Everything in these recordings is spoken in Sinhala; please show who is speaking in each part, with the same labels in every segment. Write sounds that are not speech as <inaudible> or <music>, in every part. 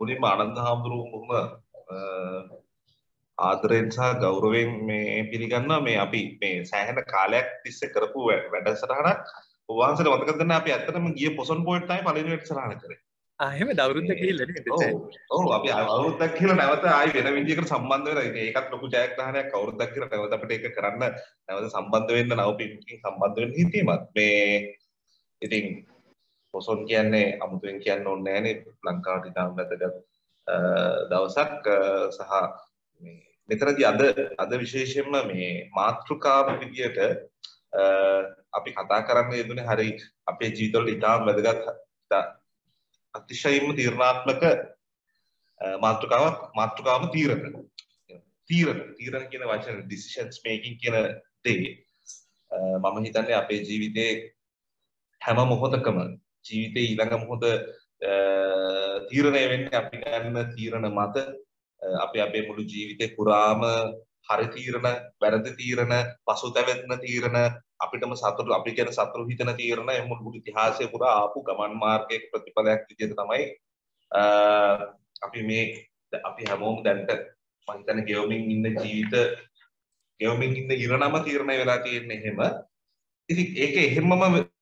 Speaker 1: මුලින්ම ආනන්ද හාමුදුරුවෝ බොහොම ආදරෙන් සහ ගෞරවයෙන් මේ පිළිගන්නවා මේ අපි මේ සෑහෙන කාලයක් තිස්සේ කරපු වැඩසටහනක් ඔබ වහන්සේට මතක දෙන්න අපි ඇත්තටම ගිය පොසොන් පොයින්ට් තමයි පළවෙනි වැඩසටහන කරේ. ආ එහෙම දවුරුද්ද ගිහිල්ලා නේද? ඔව් අපි අවුරුද්දක් කියලා නැවත ආයි වෙන විදිහකට සම්බන්ධ වෙලා ඉතින් ඒකත් ලොකු ජයග්‍රහණයක් අවුරුද්දක් කියලා නැවත අපිට ඒක කරන්න නැවත සම්බන්ධ වෙන්න නව පිටකින් සම්බන්ධ වෙන්න හිතීමත් මේ ඉතින් පොසොන් කියන්නේ අමුතුවෙන් කියන්න ඕනේ නෑනේ ලංකාවට ඉතාම වැදගත් දවසක් සහ මේ මෙතනදී අද අද විශේෂයෙන්ම මේ මාතෘකාව විදියට අපි කතා කරන්න යෙදුනේ හරි අපේ ජීවිතවල ඉතාම වැදගත් අතිශයින්ම තීරණාත්මක මාතෘකාවක් මාතෘකාවම තීරණ තීරණ තීරණ කියන වචන decisions making කියන දේ මම හිතන්නේ අපේ ජීවිතේ හැම මොහොතකම ජීවිතේ ඊළඟ මොහොත තීරණය වෙන්නේ අපි ගන්න තීරණ මත අපි අපේ මුළු ජීවිතේ පුරාම හරි තීරණ වැරදි තීරණ පසුතැවෙන තීරණ අපිටම සතුට අපි ගැන සතුරු හිතන තීරණ එම මුළු ඉතිහාසය පුරා ආපු ගමන් මාර්ගයක ප්‍රතිඵලයක් විදිහට තමයි අපි මේ අපි හැමෝම දැන්ට මම හිතන්නේ ගෙවමින් ඉන්න ජීවිත ගෙවමින් ඉන්න ඉරණම තීරණය වෙලා තියෙන්නේ එහෙම ඉතින් ඒක එහෙමම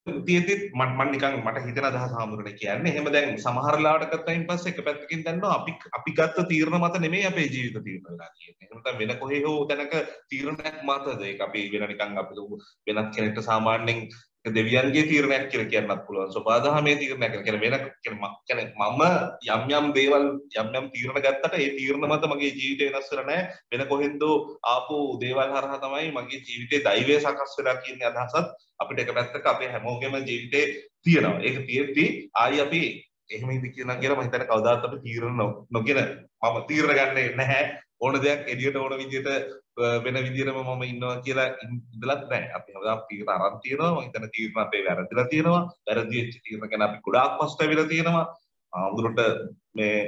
Speaker 1: තියතිත් මට මන් නිකන් මට හිතන අදහස හාමුදුරනේ කියන්නේ එහෙම දැන් සමහර ලාට ගත්තයින් පස්සේ එක පැත්තකින් දැන්නවා අපි අපි ගත්ත තීරණ මත නෙමෙයි අපේ ජීවිත තීරණ වෙලා තියෙන්නේ එහෙම නැත්නම් වෙන කොහේ හෝ තැනක තීරණයක් මතද ඒක අපි වෙන නිකන් අපි වෙනත් කෙනෙක්ට සාමාන්‍යයෙන් දෙවියන්ගේ තීරණයක් කියලා කියන්නත් පුළුවන් සෝපාදහමේ තීරණයක් කියලා කියන වෙන කියන්නේ මම යම් යම් දේවල් යම් යම් තීරණ ගත්තට ඒ තීරණ මත මගේ ජීවිතය වෙනස් වෙලා නැහැ වෙන කොහෙන්ද ආපු දේවල් හරහා තමයි මගේ ජීවිතේ දෛවය සකස් වෙලා කියන අදහසත් අපිට එක පැත්තක අපේ හැමෝගෙම ජීවිතේ තියෙනවා ඒක තියෙද්දී ආයි අපි එහෙම ඉඳ කියනවා කියලා මම හිතන්නේ කවදාත් අපි තීරණ නොගෙන මම තීරණ ගන්නෙ නැහැ ඕන දෙයක් එළියට ඕන විදිහට වෙන විදිරම මම ඉන්නවා කියලා ඉඳලත් නෑ අපි හදා තීර අරන් තියෙනවා මම හිතන තීරණ අපේ වැරදිලා තියෙනවා වැරදිච්ච තීරණ ගැන අපි ගොඩාක් පසුත වෙලා තියෙනවා ආමුදුරට මේ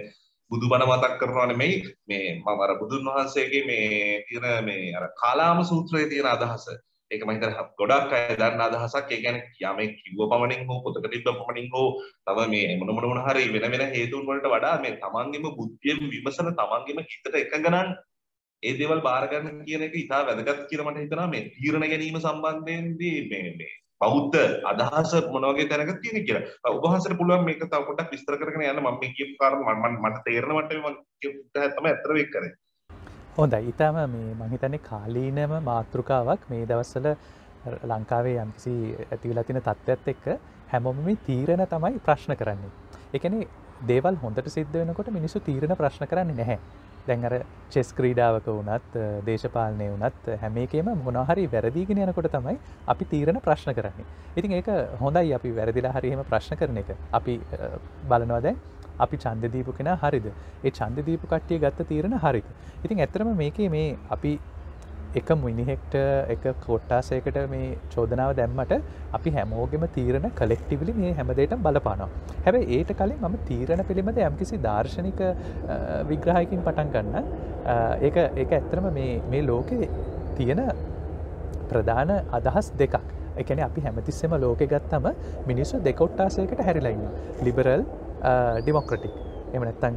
Speaker 1: බුදුබණ මතක් කරනවා නෙමෙයි මේ මම අර බුදුන් වහන්සේගේ මේ තියෙන මේ අර කාලාම සූත්‍රයේ තියෙන අදහස ඒක මම හිතන ගොඩක් අය දන්න අදහසක් ඒ කියන්නේ යමෙක් කිව්ව පමණින් හෝ පොතක තිබ්බ පමණින් හෝ තව මේ මොන මොන මොන හරි වෙන වෙන හේතුන් වලට වඩා මේ තමන්ගේම බුද්ධියෙන් විමසන තමන්ගේම හිතට එකඟ නම් ඒ දේවල් බාරගන්න කියන එක ඉතා වැදගත් කියලා මට හිතනවා මේ තීරණ ගැනීම සම්බන්ධයෙන්දී මේ මේ බෞද්ධ අදහස මොන වගේ තැනක තියෙන කියලා. ඔබ වහන්සේට පුළුවන් මේක තව පොඩ්ඩක් විස්තර කරගෙන යන්න මම මේ කියපු කාරණා මම මට තේරෙන මට මම කියපු තමයි අත්‍තර වෙක් කරේ.
Speaker 2: හොඳයි. ඊටම මේ මම හිතන්නේ කාලීනම මාතෘකාවක් මේ දවස්වල ලංකාවේ යම්කිසි ඇතිවෙලා තියෙන තත්ත්වයක් එක්ක හැමෝම මේ තීරණ තමයි ප්‍රශ්න කරන්නේ. ඒ කියන්නේ දේවල් හොඳට සිද්ධ වෙනකොට මිනිස්සු තීරණ ප්‍රශ්න කරන්නේ නැහැ. දැන් අර චෙස් ක්‍රීඩාවක වනත් දේශපාලනය වනත් හැමේකේම මොනහරි වැරදිගෙන යනකොට තමයි අපි තීරණ ප්‍රශ්න කරන්නේ. ඉතින් ඒක හොඳයි අපි වැරදිලා හරිහෙම ප්‍රශ්න කරන එක අපි බලනවාදැ අපි චන්දදීපු කෙන හරිද ඒ චන්දදීපු කට්ටිය ගත්ත තීරණ හරිද. ඉතින් ඇතරම මේකේ මේ අපි එක මිනිහෙක්ට එක කොට්ටාසයකට මේ චෝදනාව දැම්මට අපි හැමෝගෙම තීරණ කලෙක්ටිවලි මේ හැමදේට බලපානවා හැබ ඒට කලින් මම තීරණ පිළිබඳ යම්කිසි දර්ශනික විග්‍රහයකින් පටන් ගන්න ඒ එක ඇත්තරම මේ ලෝකෙ තියෙන ප්‍රධාන අදහස් දෙකක් එකන අපි හැමතිස්සෙම ලෝක ගත්තම මිනිස්සු දෙකොට්ටාසයකට හැරිලයින්න ලිබරල් ඩිමොක්‍රටික් එමනැත්තං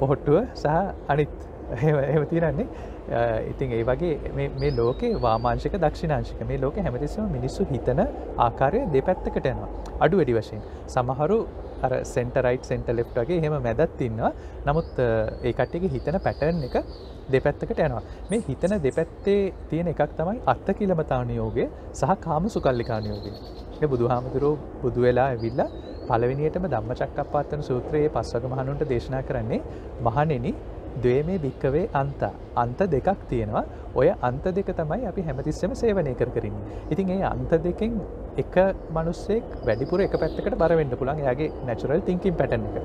Speaker 2: පොහොට්ටුව සහ අනිත් එම තිරන්නේ ඉතින් ඒ වගේ මේ ලෝකේ වාමාංශික දක්ෂිනාංශික මේ ලෝක හැමතිස්සම මිනිස්සු හිතන ආකාරය දෙපැත්තකට යනවා අඩු වැඩි වශයෙන් සමහරු අර සෙන්ටරයිට් සෙන්ට ලෙප් වගේ හෙම මැදත් ඉන්නවා නමුත් ඒකට්ටගේ හිතන පැටර්න් එක දෙපැත්තකට යනවා මේ හිතන දෙපැත්තේ තියෙන එකක් තමයි අත්ත කිලමතානයෝගේ සහ කාම සුකල්ලිකානයෝගේ බුදු හාමුදුරෝ බුදු වෙලා ඇවිල්ලා පලවිනියටම ධම්ම චක්කපාත්තන සූත්‍රයේ පස්වග මහනුන්ට දේශනා කරන්නේ මහනෙනි දේ මේ භික්කවේ අන්ත අන්ත දෙකක් තියෙනවා ඔය අන්ත දෙක තමයි අපි හැමතිස්සම සේවනය කර කරන්න. ඉතින් ඒ අන්ත දෙකෙන් එක මනුස්සෙක් වැඩිපුර එක පැත්තකට බරවෙන්න පුළන් යාගේ නැචුරල් තිංකින් පැටන එක.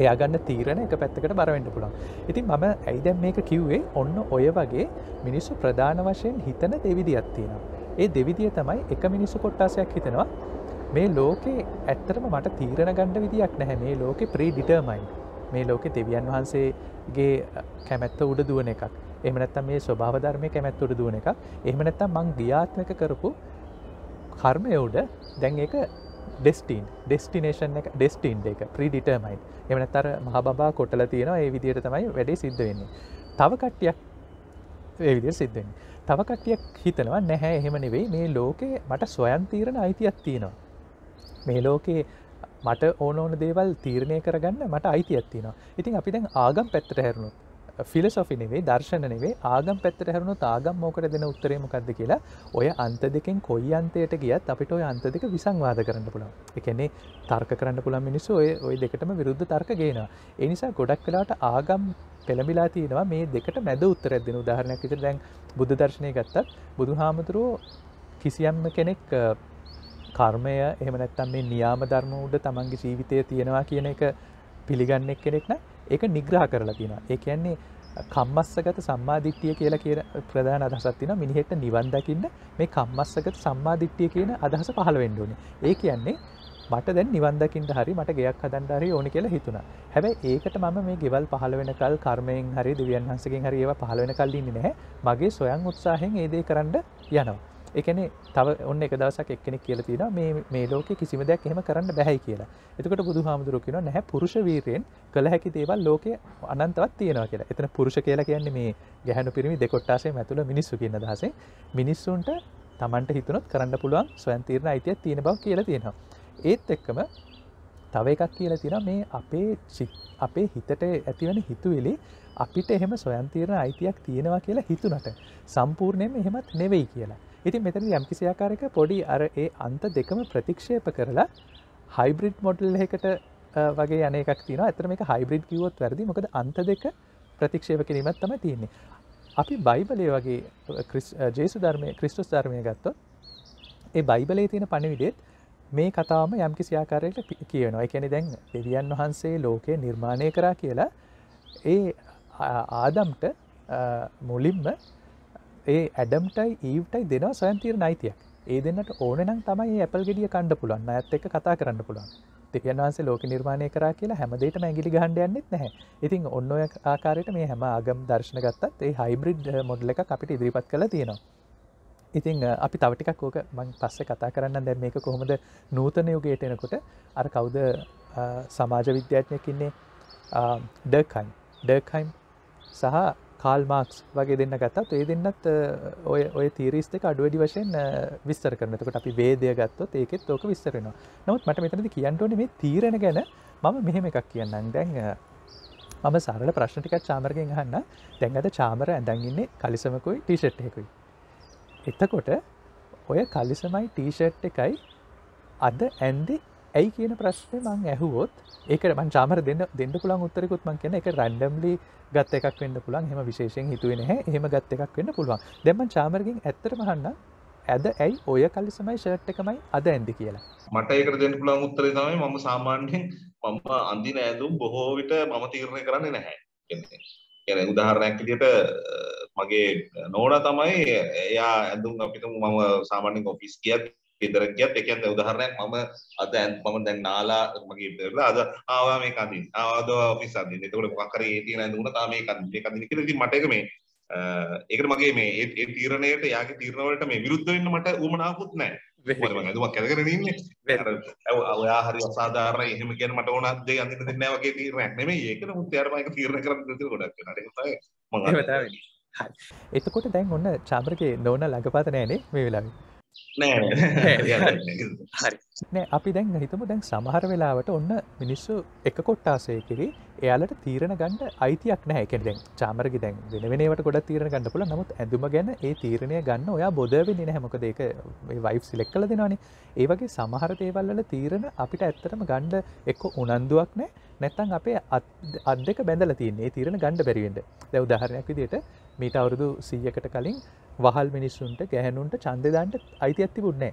Speaker 2: එයා ගන්න තීරණ එක පැත්තකට බරවෙන්න පුළන්. ඉතින් මම ඇයිදැම් මේක කිව්වේ ඔන්න ඔය වගේ මිනිස්සු ප්‍රධාන වශයෙන් හිතන දෙවිදියක් තියෙනවා. ඒ දෙවිදිය තමයි එක මිනිස්සු කොට්ටාසයක් හිතෙනවා මේ ලෝකේ ඇත්තරම මට තීරණ ගණ්ඩ විදියක් නැහැ මේ ලෝකෙ ප්‍රී ඩිටර්මයින්් මේ ලෝකෙ දෙවියන් වහන්සේගේ කැමැත්ත උඩ දුවන එකක් එම නැත්තම් මේ ස්වභාවධර්මය කැමැත් උඩ දුවන එකක් එහම නැත්තම් මං ග්‍යාත්මක කරපු කර්මය උඩ දැන් එක ඩෙස්ටීන් ඩෙස්ටිනේෂන් එක ඩෙස්ටින්් එක ප්‍රීඩිටර්මයින් එමන තර මහබා කොටල තියෙන ඒ විදියට තමයි වැඩේ සිද්ධ වෙන්නේ තව කට්ටියක් ඒ විදිර සිද්ධෙන් තව කට්ටියක් හිතනවා නැහැ එහෙම නෙවෙයි මේ ලෝකේ මට ස්වයන් තීරණ අයිතියක් තියෙනවා මේ ලෝකේ මට ඕන ඕන දේවල් තීරණය කරගන්න මට අයිති ඇත්තිනවා ඉතින් අපි දැන් ආගම් පැත්තට හැරුණු ෆිලසොෆි නෙවේ දර්ශන නෙවේ ආගම් පැත්තට හැරුණු ආගම් මෝකට දෙන උත්තරේමකක්ද කියලා ඔය අන්ත දෙකෙන් කොයි අන්තයට ගියත් අපිට ඔය අන්ත දෙක විසංවාද කරන්න පුළන් එකන්නේ තර්ක කරන්න පුළන් මිනිස්සු ඔය ඔය දෙකටම විරුද්ධ තර්ක ගේෙන එනිසා ගොඩක් කලාට ආගම් පෙළඹිලා තියෙනවා මේ දෙකට මැද උත්තරැද දෙන උදාහරණයක් විතර දැන් බුද්ධ දර්ශනය ගත්තත් බුදු හාමුදුරුවෝ කිසියම්ම කෙනෙක් කර්මය එහම නැත්තම් මේ නියාම ධර්ම උඩ තමන්ගේ ජීවිතය තියෙනවා කියන එක පිළිගන්නෙක් කෙනෙක් නෑ ඒක නිග්‍රහ කරලා තියෙනවා ඒ කියන්නේ කම්මස්සගත සම්මාධිට්්‍යිය කියලා කිය ප්‍රධාන අදහසත්තින මිනිහෙක්ට නිවන්දකින්න මේ කම්මස්සගත සම්මාධිට්්‍යිය කියන අදහස පහළ වෙන්ඩුවන ඒ කියන්නේ මට දැන් නිවන්දකින්ට හරි මට ගයක් හදන්ඩරි ඕනි කියලා හිතුනා හැබැ ඒකට මම මේ ගෙවල් පහළ වෙනකල් කර්මයෙන් හරි දෙවියන් හන්සකින් හරි ඒව පහළ වෙන කල්ලින්න නැහැ මගේ සොයන් උත්සාහෙන් ඒදේ කරන්න යනවා එකන තව ඔන්න එක දවසක් එක්කෙනෙක් කියල තින මේ ලෝක කිසිම දෙයක් එහෙම කරන්න බැහැයි කියලා එතකට බුදු හාමුදුරුකින නැහැ පුරුෂ වීරයෙන් කළ හැකි දේවල් ලෝක අනන්තවත් තියෙනවා කියලා එතන පුරුෂ කියලා කියන්නේ මේ ගැහැනු පිරිමි දෙකොට්ටාසේ ඇතුළ මිනිස්සු කියන්න දහස මිනිස්සුන්ට තමන්ට හිතනොත් කරන්න පුළුවන් ස්වයන්තීරණ අයිතිය තියෙන බව කියලා තියෙනවා ඒත් එක්කම තව එකක් කියලා තින මේ අපේ අපේ හිතට ඇතිවන හිතුවෙලි අපිට එහෙම සොයන්තීරණ අයිතියක් තියෙනවා කියලා හිතුනට සම්පූර්ණයම එහෙමත් නෙවෙයි කියලා ඉතින් මෙතන යම්කිසියාකාරක පොඩි අර ඒ අන්ත දෙකම ප්‍රතික්ෂේප කරලා හයිබ්‍රිඩ් මොඩල් එකට වගේ අනෙක් තින ඇතර මේ හයිබ්‍රිඩ් කිවොත් වැරදි මොකද අන්ත දෙක ප්‍රතික්ෂේප කිරීමත් තම තියන්නේ අපි බයිබලය වගේ ජේසු ධර්මය ක්‍රිස්ටස් ධර්මය ගත්තොත් ඒ බයිබලේ තියෙන පණවිඩෙත් මේ කතාවම යම්කි සියාකාරයට කියනවා එකැන දැන් දෙවියන් වහන්සේ ලෝකය නිර්මාණය කරා කියලා ඒ ආදම්ට මුලින්ම ඒ ඇඩම්ටයි ඊව්ටයි දෙනවා සොයන්තීර නයිතියක් ඒ දෙන්නට ඕනනම් තමයි ඇපල් ගෙඩිය කණ්ඩ පුලන් අඇත් එක කතා කරන්න පුළන් දෙපියන්වන්සේ ලෝක නිර්මාණය කරා කියලා හැමදේට මැගිලි ගණ්ඩයන්නෙත් නැහැ ඉතින් ඔන්න ඔය ආකාරයට මේ හැම ආගම් දර්ශන ගත්තත් ඒ හයිබරිඩ් මොඩල එක අපිට ඉදිරිපත් කළ තියෙනවා ඉතිං අපි තවටිකක් ඕක මං පස්සේ කතා කරන්න දැම් මේක කොහොමද නූතනයුගේට එනකොට අර කවුද සමාජ විද්‍යාත්නයකින්නේ ඩර්කයිම් ඩර්කයිම් සහ කාල් මාක්ස් වගේ දෙන්න ගත්තත් ඒ දෙන්නත් ඔය ඔය තීරිස් දෙක අඩුවඩි වශයෙන් විස්තර කරනතකට අපි වේදය ගත්තොත් ඒකෙත් ඕක විස්තරෙනවා නමුත් මට මෙතනද කියන්ටෝන මේ තීරණ ගැන මම මෙහෙම එකක් කියන්නම් දැන් මම සරල ප්‍රශ්නටික චාමරගෙන් හන්න දැන් අද චාමර ඇඳන්ගන්නේ කලිසමකුයි ටීෂට්යකුයි. එතකොට ඔය කලිසමයි ටීෂට් එකයි අද ඇන්දි ඇයි කියන ප්‍රශ්නය මං ඇහුවොත් ඒකට මං චාමර දෙන්න දෙන්න පුළන් උත්තරකුත් මං කියන එක රැන්ඩම්ලි ගත්ත එකක් වෙන්න පුළන් හෙම විශේෂෙන් හිතුවෙන හ හෙම ගත්ත එකක් වෙන්න පුළුවන් දෙම චාමරගින් ඇත්තරම හන්න ඇද ඇයි ඔය කල්ලි සමයි ෂර්ට් එකමයි අද ඇදි කියලා
Speaker 1: මට ඒකට දෙන්න පුළන් උත්තරේ තමයි මම සාමාන්‍යෙන් මම අඳින ඇඳුම් බොහෝ විට මම තීරණය කරන්නේ නැහැ කියන උදාහරණයක් විදියට මගේ නෝනා තමයි එයා ඇඳුම් අපිටම මම සාමාන්‍යයෙන් ඔෆිස් ගියත් ගෙදර ගියත් ඒ කියන්නේ උදාහරණයක් මම අද මම දැන් නාලා මගේ ඉඳලා අද ආවා මේක අඳින්න ආවද ඔෆිස් අඳින්න එතකොට මොකක් හරි ඒ තියෙන ඇඳුම තමයි මේක අඳින්න මේක අඳින්න කියලා ඉතින් මට ඒක මේ ඒකට මගේ මේ ඒ තීරණයට යාගේ තීරණ වලට මේ විරුද්ධ වෙන්න මට උවමනාවකුත් නැහැ. මම දුමක් කරගෙන ඉන්නේ. ඔයා හරි අසාධාරණ එහෙම කියන මට ඕන දෙයක් අඳින්න දෙන්නේ නැහැ වගේ තීරණයක් නෙමෙයි. ඒක නමුත් යාර මම ඒක තීරණ කරන්න දෙන්න ගොඩක් වෙනවා. ඒක තමයි
Speaker 2: මම. එතකොට දැන් ඔන්න චාම්බරගේ නෝනා ළඟපාත නැහැනේ මේ වෙලාවේ. නෑ <laughs> අපි දැන් හිතම දැන් සමහර වෙලාවට ඔන්න මිනිස්සු එක කොට්ටාසයකිරි එයාලට තීරණ ගණඩ අයිතියක් නෑක දැන් චාමරග දැන් වෙනවෙනට ගොඩ තීරණ ගන්න පුල නමුත් ඇඳුම ගැන ඒ තීරණය ගන්න ඔයා බොදවෙනි හැමක දෙක වයි් සිලෙක් කල දෙෙනවානේ ඒවගේ සමහර තේවල්ල තීරණ අපිට ඇත්තටම ගණ්ඩ එක්ක උනන්දුවක් නෑ නැත්තන් අපේ අත් දෙක බැඳල තින්නේ තීරණ ගණඩ බැරිවෙන්ට දැවදාහරයක් විදියට මීට අවුරුදු සීයකට කලින් වහල් මිනිස්සුන්ට ගැහැනුන්ට චන්දදාන්ට අයිති ඇති බුන්නේ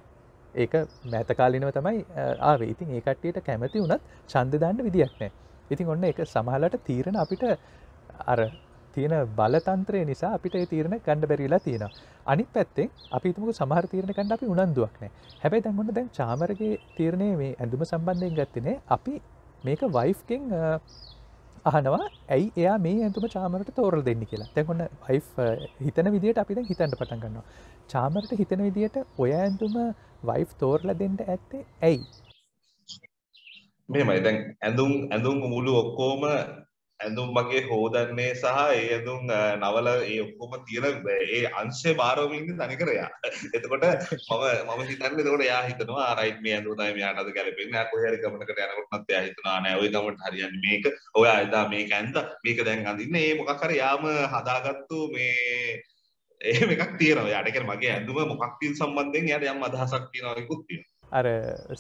Speaker 2: ඒක මෑතකාලිනව තමයි ආවේ ඉතින් ඒකට්ටියට කැමති වුනත් චන්දදාන්ට විදික්නෑ ඉතින් ඔන්න එක සමහලට තීරණ අපිට අර තියෙන බලතන්ත්‍රය නිසා අපිට තීරණ ගණඩ බැරිලා තියෙන අනි පැත්තේ අපිතුමක සමහර තීරණ කණඩ අපි උනන්දුවක්නෑ හැබැයි දැන්ගොන්න දැන් චාමරගේ තීරණය මේ ඇඳුම සම්බන්ධයෙන් ගත්තිනේ අපි මේක වයිෆ්කෙන් අහනවා ඇයි එයා මේ ඇතුම චාමරට තෝරල් දෙන්න කියලා තැකොන්න අයි හිතන විදිට අපිද හිතන්ට පටන් ගන්නවා චාමරට හිතන විදියට ඔය ඇඳුම වයිෆ් තෝරල දෙන්නට ඇත්තේ ඇයි
Speaker 1: මෙමයි දැන් ඇඳුම් ඇඳුම් මුළු ඔක්කෝම ඇඳුම් මගේ හෝදන්නේ සහ ඒ ඇඳුම් නවල ඒ ඔක්කොම තියෙන ඒ අංශය භාරවමින්ද තනිකරයා එතකොට මම මම හිතන්න එතකොට යා හිතනවා රයිට් මේ ඇඳුම තමයි මෙයාට අද ගැලපෙන්නේ අර කොහේ හරි ගමනකට යනකොටත් එයා හිතනවා නෑ ওই ගමනට හරියන්නේ මේක ඔයා එදා මේක ඇඳ
Speaker 2: මේක දැන් අඳින්නේ
Speaker 1: ඒ මොකක් හරි යාම හදාගත්තු මේ එහෙම එකක් තියෙනවා යාට කියන්නේ මගේ ඇඳුම මොකක්ද සම්බන්ධයෙන් යාට යම් අදහසක් තියෙනවා ඒකුත්
Speaker 2: තියෙනවා අර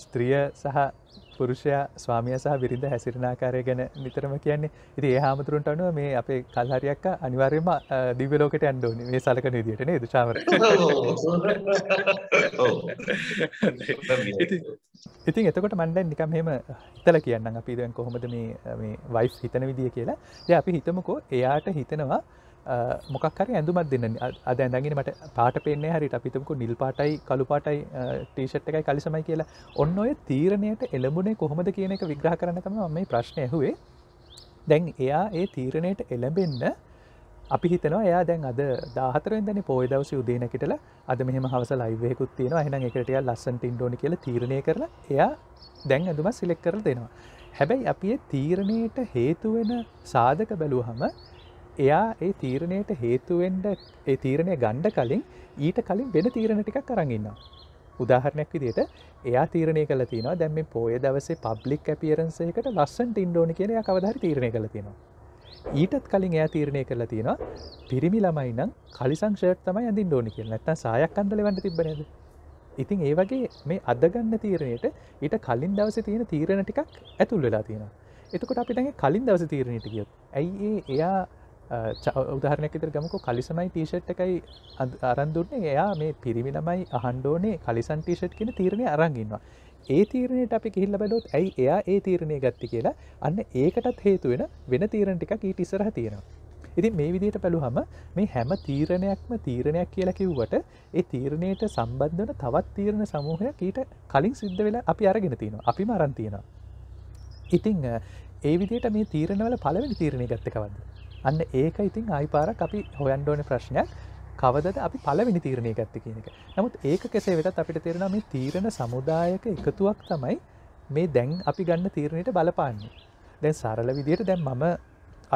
Speaker 2: ස්ත්‍රිය සහ පුරුෂයා ස්වාමිය සහ බිරිඳ හැසිරනාකාරය ගැන නිතරම කියන්නේ ඉති ඒ හාමුතුරන්ට අනුව මේ අපේ කල්හරියක් අනිවාර්යම දිවලෝකට ඇන්ඩෝන මේ සලකන දිට නේ දුශාවර ඉතින් එතකොට මණ්ඩ නිකම් හෙම හිතල කියන්න අපි දැන් කොහොමද මේ වයිස් හිතන විදිිය කියලා ය අපි හිතමකෝ එයාට හිතනවා මොකක්කර ඇඳුමත් දෙන්න අද ඇඳගෙන මට පාට පෙන්නේ හරිට අපිතමකු නිල් පාටයි කළු පාටයි ටීෂට් එකයි කලිසමයි කියලා ඔන්න ඔය තීරණයට එළඹුණේ කොහොමද කියන එක විග්‍රහ කරනකම මේ ප්‍රශ්නය හුවේ දැන් එයා ඒ තීරණයට එළඹෙන්න අපි හිතනවා එයා දැන් අද දාහතරෙන්දනි පෝය දවස උදේනකිටල අද මෙහම හවස ලයිවයකුත් තියෙන එහන එකටය ලස්සන් ටින්ඩෝනි කියල තීරණය කරලා එයා දැන් ඇඳුම සිලෙක් කර දෙනවා හැබැයි අපි තීරණයට හේතුවෙන සාධක බැලූහම එයා ඒ තීරණයට හේතුවෙන්ඩ ඒ තීරණය ගණ්ඩ කලින් ඊට කලින් වෙන තීරණ ටිකක් කරගන්නවා. උදාහරණයක් විදියට එයා තීරණය කල තින දැම පෝය දවසේ පබ්ලික් ඇපියරන්සේකට ලස්සන් ඉන්ඩෝන කියනය කවදහරි තීරණය කළ තිනවා. ඊටත් කලින් එයා තීරණය කළ තියෙන පිරිමි ළමයිනම් කලිසංක්ෂයට තමයි ඇඳින් ඩෝනි කියල නැත්ත සයක් කන්දල වඩ තිබනද ඉතින් ඒ වගේ මේ අදගන්න තීරණයට ඊට කලින් දවස තියෙන තීරණ ටිකක් ඇතුල් වෙලා තියෙන එතකොට අපිටගේ කලින් දවස තීරණයට ගියොත් ඇයි එයා උදාහරණක තර ගමක කලිසමයි ටීෂට් එකයි අරන්දුන්නේ එයා මේ පිරිමි නමයි අහන්ඩෝනේ කලිසන් ටීෂට් කියෙන තීරණය අරංගින්වා ඒ තීරණයට අපි කිහිල්ල බැලොත් ඇයි එයා ඒ තීරණය ගත්ති කියලා අන්න ඒකටත් හේතුවෙන වෙන තීරණටික ඊටිසරහ තියෙනවා ඉතින් මේ විදියට පැළුහම මේ හැම තීරණයක්ම තීරණයක් කියලා කිව්වට ඒ තීරණයට සම්බන්ධන තවත් තීරණ සමූහයක් ඊට කලින් සිද්ධ වෙලා අපි අරගෙන තියෙනවා අපි මරන්තියෙනවා ඉතිං ඒ විදියට මේ තීරණවල පලවෙනි තීරණය ගත්තකවන්න අන්න ඒක ඉතින් ආයිපාරක් අපි හොයන්ඩෝන ප්‍රශ්නයක් කවදද අපි පලවෙනි තීරණය ගත්ත කියනක නමුත් ඒක කෙසේ වෙතත් අපිට තේරෙන මේ තීරණ සමුදායක එකතුවක් තමයි මේ දැන් අපි ගන්න තීරණයට බලපාන්නේ දැන් සරල විදියට දැන් මම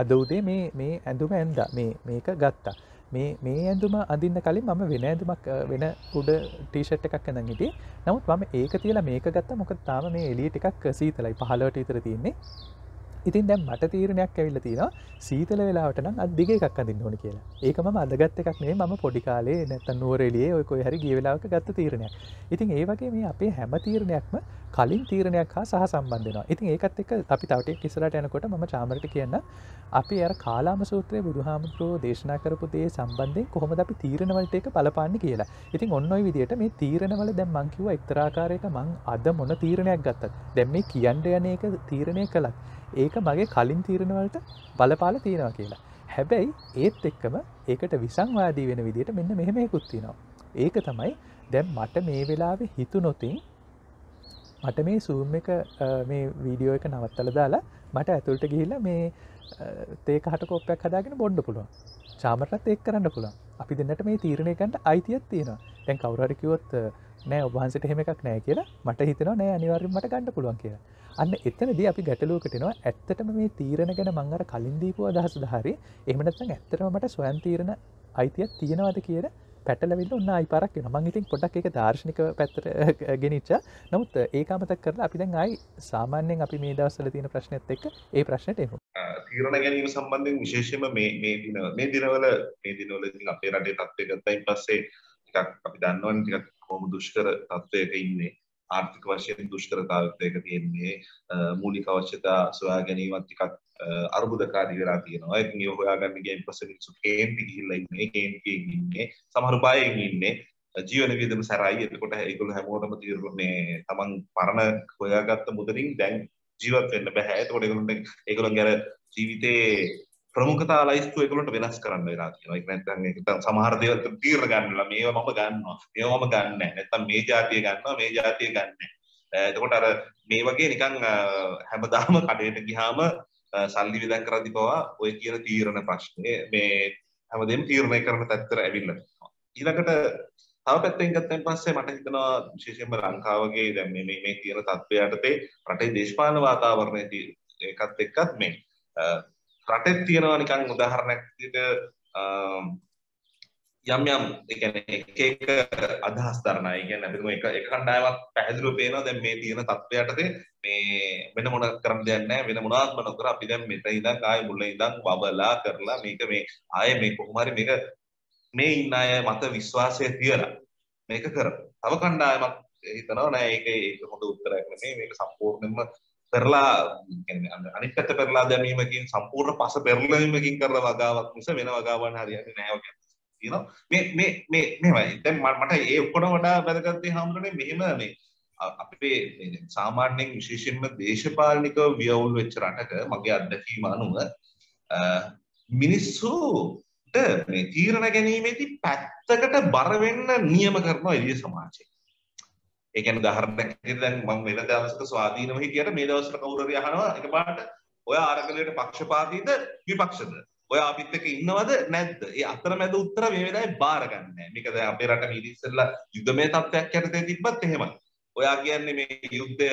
Speaker 2: අදවදේ මේ මේ ඇඳුම ඇන්ද මේ මේක ගත්තා මේ මේ ඇඳුම අඳන්න කලින් මම වෙන ඇඳුමක් වෙන උඩ ටීෂට් එකක් ඇඳ හිටිය නමුත් මම ඒක තියලා මේක ගත්ත මොකද තාම මේ එලිය ටිකක් සීතලයි පහලවට ඉතර තියන්නේ ඉතින් දැම් මට තීරණයක් ඇවිල්ල තියෙන සීතල වෙලාට නම් අදදිග එකක් අඳන්න ඕන කියලා ඒක ම අදගත්ත එකක්නේ ම පොඩිකාලේ නැත නුවරෙලිය ඔයකො හරි ගියවෙලාවක ගත්ත තීරණයක් ඉතින් ඒවගේ මේ අපේ හැම තීරණයක්ම කලින් තීරණයක් හා සහ සම්බන්ධනවා ඉතින් ඒකත් එක අපි තවට කිසලට යනකොට ම චාමරට කියන්න අපි අර කාලාම සූත්‍රය බුදුහාමුදුරෝ දේශනා කරපු දේ සම්බන්ධය කොහොමද අපි තීරණවලට එක පලපාන්න කියලා ඉතින් ඔන්නොයි විදියට මේ තීරණවල දැම් මංකිව එක්තරාකාරයට මං අද මොන තීරණයක් ගත්තත් දැම් මේ කියන්ඩ යන එක තීරණය කළත් ඒ ඒක මගේ කලින් තීරණවලට බලපාල තියෙනවා කියලා හැබැයි ඒත් එක්කම ඒකට විසංවාදී වෙන විදිට මෙන්න මෙහෙමයකුත්තිනවා ඒක තමයි දැම් මට මේ වෙලාවෙ හිතු නොතින් මට මේ සූම් එක මේ වීඩියෝ එක නවත්තල දාලා මට ඇතුළට ගිහිල්ල මේ තේක හට කොප්පයක් හදාගෙන බොන්්ඩ පුළුවන් චාමරත් එක් කරන්න පුළන් අපි දෙන්නට මේ තීරණයකන්ට අයිතියක් තියෙන තැන් කවුරරිකිවොත් නෑ ඔබහන්සට හෙම එකක් නෑ කියලා මට හිතන නෑ අනිවාර්ෙන් මට ගණඩ පුළුවන් කියලා අන්න එතනදී අපි ගැටලුවකටනවා ඇත්තටම මේ තීරණ ගැන මංගර කලින්දීපු අදහස දහරි එමනත්න ඇත්තරම මට ස්වයන් තීරණ අයිතියක් තියෙනවාද කියන පැටලවිල්ල ඔන්න අයිපරක් වෙන මං ඉතින් පොඩක් එක දර්ශනික පැත්තර <laughs> ගෙනනිච්ච නමුත් ඒකාමතක් කරලා අපි දැන් අයි සාමාන්‍යයෙන් අපි මේ දවස්සල තියෙන ප්‍රශ්නත් එක්ක ඒ ප්‍රශ්නයට එහු
Speaker 1: තීරණ ගැනීම සම්බන්ධයෙන් විශේෂම මේ මේ දින මේ දිනවල මේ දිනවල අපේ රටේ තත්ත්වය ගත්තයින් පස්සේ ටිකක් අපි දන්නවනේ ටිකක් කොහොම දුෂ්කර තත්ත්වයක ඉන්නේ ආර්ථික වශයෙන් දුෂ්කරතාවයක තියෙන්නේ මූලික අවශ්‍යතා සොයා ගැනීමත් ටිකක් අර්බුදකාරී වෙලා තියෙනවා. ඉතින් ඒ හොයාගන්න ගියන් පස්සේ මිනිස්සු කේම්පි ගිහිල්ලා ඉන්නේ, කේම්පියෙන් ඉන්නේ, සමහර බයෙන් ඉන්නේ. ජීවන වියදම සැරයි. එතකොට ඒගොල්ලෝ හැමෝටම තීරණේ තමන් පරණ හොයාගත්ත මුදලින් දැන් ජීවත් වෙන්න බෑ. එතකොට ඒගොල්ලන්ට ඒගොල්ලන් ගැන ජීවිතේ ප්‍රමුඛතා ලයිස්තු ඒගොල්ලන්ට වෙනස් කරන්න වෙලා තියෙනවා. ඒක නැත්නම් ඒක නැත්නම් සමහර දේවල් තීරණ ගන්නලා මේවා මම ගන්නවා. මේවා මම ගන්නෑ. නැත්නම් මේ જાතිය ගන්නවා මේ જાතිය ගන්නෑ. එතකොට අර මේ වගේ නිකන් හැමදාම කඩේට ගියාම සල්ලි විදන් කරද්දී පවා ඔය කියන තීරණ ප්‍රශ්නේ මේ හැමදේම තීරණය කරන තත්ත්වයට ඇවිල්ලා තියෙනවා. ඊළඟට තව පැත්තෙන් ගත්තෙන් පස්සේ මට හිතනවා විශේෂයෙන්ම ලංකාවගේ දැන් මේ මේ තියෙන තත්ත්වය යටතේ රටේ දේශපාලන වාතාවරණයේදී ඒකත් එක්කත් මේ රටෙත් තියෙනවා නිකන් උදාහරණයක් විදිහට යම් යම් ඒ කියන්නේ එක එක අදහස් දරන අය කියන්නේ අපි තුමු එක එක කණ්ඩායමක් පැහැදිලිව පේනවා දැන් මේ තියෙන තත්ත්වයටදී මේ වෙන මොන කරන්න දෙයක් නැහැ වෙන මොනවාත්ම නොකර අපි දැන් මෙතන ඉඳන් ආයෙ මුල ඉඳන් බබලා කරලා මේක මේ ආයෙ මේ කොහොම හරි මේක මේ ඉන්න අය මත විශ්වාසය තියලා මේක කරමු. තව කණ්ඩායමක් හිතනවා නෑ ඒක ඒක හොඳ උත්තරයක් නෙමෙයි මේක සම්පූර්ණයෙන්ම පෙරලා අනිත් පැත්ත පෙරලා දැමීමකින් සම්පූර්ණ පස පෙරලීමකින් කරන වගාවක් මිස වෙන වගාවන් හරියන්නේ නැහැ වගේ තියෙනවා මේ මේ මේ මෙහෙමයි දැන් මට ඒ ඔක්කොම වඩා වැදගත් දේ හඳුනන්නේ මෙහෙම මේ අපේ සාමාන්‍යයෙන් විශේෂයෙන්ම දේශපාලනිකව ව්‍යවුල් වෙච්ච රටක මගේ අත්දැකීම අනුව මිනිස්සුට මේ තීරණ ගැනීමේදී පැත්තකට බර වෙන්න නියම කරනවා එළිය සමාජය. ඒ කියන්නේ උදාහරණයක් විදිහට දැන් මම වෙන දවසක ස්වාධීනව හිටියට මේ දවස්වල කවුරු හරි අහනවා එකපාරට ඔය ආරකලයට පක්ෂපාතීද විපක්ෂද? ඔය අපිත් එක්ක ඉන්නවද නැද්ද? ඒ අතරමැද උත්තර මේ වෙලාවේ බාර ගන්නෑ. මේක දැන් අපේ රට මීට ඉස්සෙල්ලා යුද්ධමය තත්ත්වයක් යටතේ තිබ්බත් එහෙමයි. ඔයා කියන්නේ මේ යුද්ධය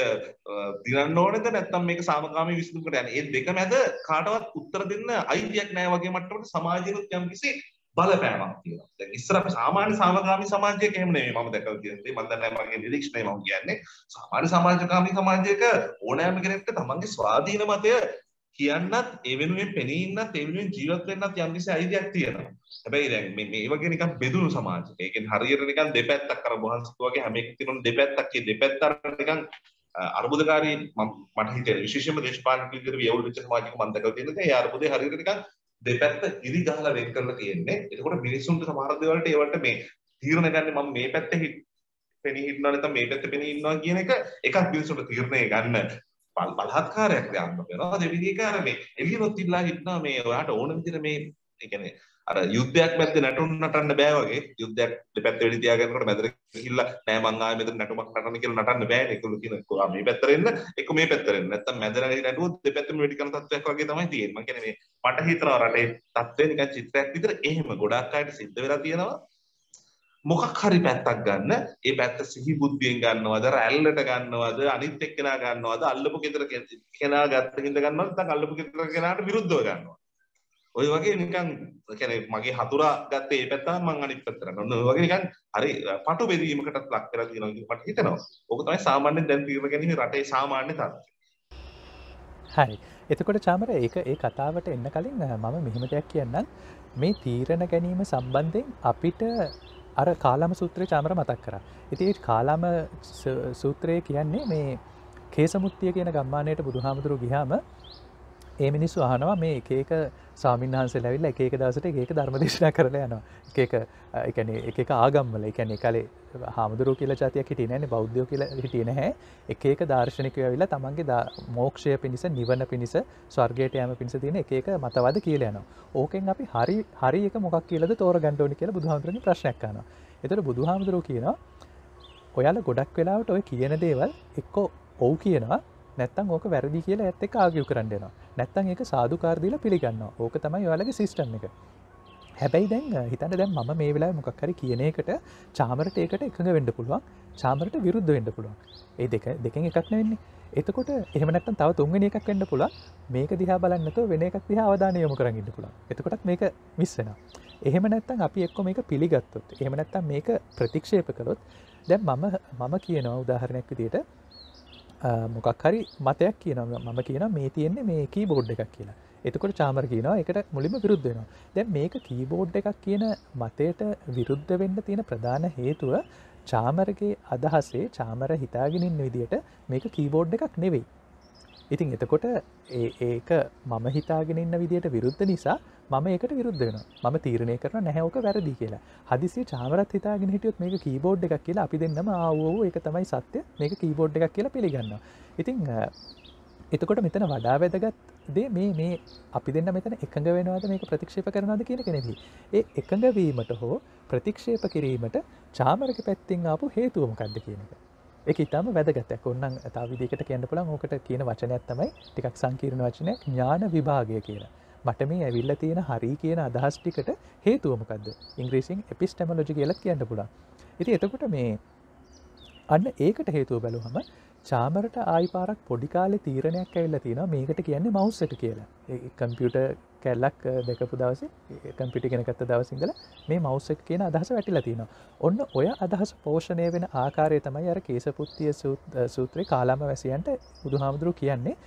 Speaker 1: දිනන්න ඕනද නැත්නම් මේක සාමකාමී විසඳුමකට යන්නේ. ඒ දෙක මැද කාටවත් උත්තර දෙන්න අයිතියක් නැහැ වගේ මට්ටමට සමාජයනොත් යම්කිසි බලපෑමක් තියෙනවා. දැන් ඉස්සර අපි සාමාන්‍ය සාමකාමී සමාජයක එහෙම නෙමෙයි මම දැකලා තියෙන දේ. මම දන්නේ මගේ නිරීක්ෂණය මම කියන්නේ. සාමාන්‍ය සමාජකාමී සමාජයක ඕනෑම කෙනෙක්ට තමන්ගේ ස්වාධීන මතය කියන්නත් ඒ වෙනුවෙන් පෙනී ඉන්නත් ඒ වෙනුවෙන් ජීවත් වෙන්නත් යම්කිසි අයිතියක් තියෙනවා. හැබැයි දැන් මේ මේ වගේ නිකන් බෙදුණු සමාජයක. ඒ කියන්නේ හරියට නිකන් දෙපැත්තක් අර බොහන්සතු වගේ හැම එකක් තියෙන දෙපැත්තක් ඒ දෙපැත්ත අර නිකන් අර්බුදකාරී මට හිතේ විශේෂම දේශපාලන විදිහට ව්‍යවුල් වෙච්ච සමාජික මම දැකලා තියෙන දේ ඒ අර්බුදේ හරියට නිකන් දෙපැත්ත ඉරි ගහලා වෙන් කරලා තියෙන්නේ. එතකොට මිනිස්සුන්ට සමහර දේවල්ට ඒවලට මේ තීරණ ගන්න මම මේ පැත්තේ පෙනී හිටනවා නැත්නම් මේ පැත්තේ පෙනී ඉන්නවා කියන එක එකක් මිනිස්සුන්ට තීරණය ගන්න බලහත්කාරයක් ගන්න වෙනවා. ඒ විදිහේ කාරණේ එළියොත් ඉල්ලා හිටනවා මේ ඔයාට ඕන විදිහට මේ ඒ කියන්නේ අර යුද්ධයක් පැත්තේ නැටුම් නටන්න බෑ වගේ යුද්ධයක් දෙපැත්ත වෙඩි තියාගෙනකොට මැදට ගිහිල්ලා නෑ මං ආයෙ මෙතන නැටුමක් නටන්න කියලා නටන්න බෑනේ ඒකලු කියන කොහොම මේ පැත්තට එන්න එක මේ පැත්තට එන්න නැත්තම් මැද නැගී නැටුවොත් දෙපැත්තම වෙඩි කරන තත්ත්වයක් වගේ තමයි තියෙන්නේ මං කියන්නේ මේ මට හිතනවා රටේ තත්ත්වය නිකන් චිත්‍රයක් විතර එහෙම ගොඩාක් අයට සිද්ධ වෙලා තියෙනවා මොකක් හරි පැත්තක් ගන්න ඒ පැත්ත සිහි බුද්ධියෙන් ගන්නවද රැල්ලට ගන්නවද අනිත් එක්කෙනා ගන්නවද අල්ලපු ගෙදර කෙනා ගත්ත හිඳ ගන්නවද නැත්නම් අල්ලපු ගෙදර කෙනාට විරුද්ධව ගන්නවද ඔය වගේ නිකන් කියන්නේ මගේ හතුරා ගත්තේ මේ පැත්ත මම අනිත් පැත්ත කරනවා. ඔන්න ඔය වගේ නිකන් හරි පටු බෙදීමකටත් ලක් කරලා තියෙනවා කියලා මට හිතෙනවා. ඕක තමයි සාමාන්‍යයෙන් දැන් තීරණ ගැනීම රටේ සාමාන්‍ය තත්ත්වය.
Speaker 2: හරි. එතකොට චාමර ඒක ඒ කතාවට එන්න කලින් මම මෙහෙම දෙයක් කියන්නම්. මේ තීරණ ගැනීම සම්බන්ධයෙන් අපිට අර කාලාම සූත්‍රය චාමර මතක් කරා. ඉතින් ඒ කාලාම සූත්‍රය කියන්නේ මේ කේසමුත්තිය කියන ගම්මානයට බුදුහාමුදුරු ගිහාම ඒ මිනිස්සු අහනවා මේ එකක සාමින්හන්සේ ලැවිල්ල එකක දවසට ඒක ධර්මදේශනා කරලා යනවා එකක එකන එක ආගම්මල එකැන කලේ හාමුදුරු කියල ජාතියක් හිටිය නෑන බෞද්ධෝ කියල හිටිය නැහැ එකක දර්ශනකය වෙලා තමන්ගේ දා මෝක්ෂය පිණිස නිවන පිණිස ස්වර්ගයට යම පිණිස තියෙන එකක මතවද කියල යනවා ඕකෙන් අපි හරි හරි එක මොකක් කියලද තෝර ගණ්ඩෝනි කියල බුදුහාමුදුරනි ප්‍රශ්නයක්කාන එතට බුදුහාමුදුරුව කියනවා ඔයාල ගොඩක් වෙලාවට ඔය කියන දේවල් එක්කෝ ඔව් කියනවා නැත්තම් ඕක වැරදි කියලා ඇත්ත එක ආගියු කරන්නවා නැත්තන් ඒක සාධකාරදීලා පිළිගන්න ඕක තමයි ඔයාලගේ සිිස්ටම් එක හැබැයි දැන් හිතන්න දැන් ම මේ වෙලා මොක්හරි කියන එකට චාමරට ඒකට එකඟ වෙන්ඩ පුළුවන් චාමරට විරුද්ධ වෙන්ඩ පුළුවන් ඒ දෙක දෙකෙන් එකක්න වෙන්නේ එතකොට එහමනත් තව තුන්ගෙන එකක් වෙන්න පුළ මේක දිහා බලන්නතු වෙන එකක් දිහා අවධානයොම කරගන්න පුළුවන් එතකොටත් මේක මිස්සෙන එහෙම නැත්තන් අපි එක්කො මේක පිළිගත්තොත් එහමනැත්තම් මේක ප්‍රතික්ෂේප කළොත් දැන් මම මම කියනවා උදාහරණයක් විදියට මොකක් හරි මතයක් කියන මම කියන මේ තියෙන්නේ මේ කී බෝඩ් එකක් කියලා එතකොට චාමර කියනවා එකට මුලිම විරුද්ධෙනවා දැ මේක කීබෝඩ් එකක් කියන මතයට විරුද්ධ වෙන්න තියෙන ප්‍රධාන හේතුව චාමරගේ අදහසේ චාමර හිතාගෙනින් විදියට මේක කීබෝඩ් එකක් නෙවෙයි ඉතින් එතකොට ඒක මම හිතාගෙන ඉන්න විදියට විරුද්ධ නිසා මම ඒකට විරුද්ධෙන ම තීරණය කරන නැහැෝක වැරදි කියලා හදිසි චාමරත් හිතාගෙන හිටියොත් මේ කීබෝඩ් එකක් කියලා අපි දෙන්නම ආවෝ එක තමයි සත්‍ය මේක කීබෝඩ් එකක් කියලා පිළිගන්න ඉතිං එතකොට මෙතන වඩා වැදගත් දේ මේ මේ අපි දෙන්න මෙතන එකඟ වෙනවාද මේක ප්‍රතික්ෂේප කරනවාද කියන කෙනෙදී ඒ එකඟවීමට හෝ ප්‍රතික්ෂේප කිරීමට චාමරක පැත්තිං ආපු හේතුවමකක්ද කියන එක එක ඉතාම වැදගතයක් ඔන්නන් තා විදිකට කියන්න පුළන් ඕකට කියන වචනයක් තමයි ටිකක් සංකීරණ වචනයක් ඥාන විභාගය කියලා මට මේ ඇවිල්ල තියෙන හරි කියන අදහස්ටිකට හේතුවමකක්ද ඉංග්‍රීසින් එපිස්ටමලෝජි කියලක් කියන්න පුළා ඉති එතකොට මේ අන්න ඒකට හේතුව බැලුහම චාමරට ආයිපාරක් පොඩිකාලෙ තීරණයක් ඇල්ල තින මේකට කියන්නේ මවස්සට කියලා කම්පියුට කැල්ලක් දෙකපු දවස කම්පිටි ගෙනකත්ත දවසිංහල මේ මවස්සක් කියන අදහස වැටිලා තියෙන ඔන්න ඔය අදහස පෝෂණය වෙන ආකාරය තමයි අර කේසපුත්තිය සූත්‍රය කාලාම වැසියන්ට බුදු හාමුදුරු කියන්නේ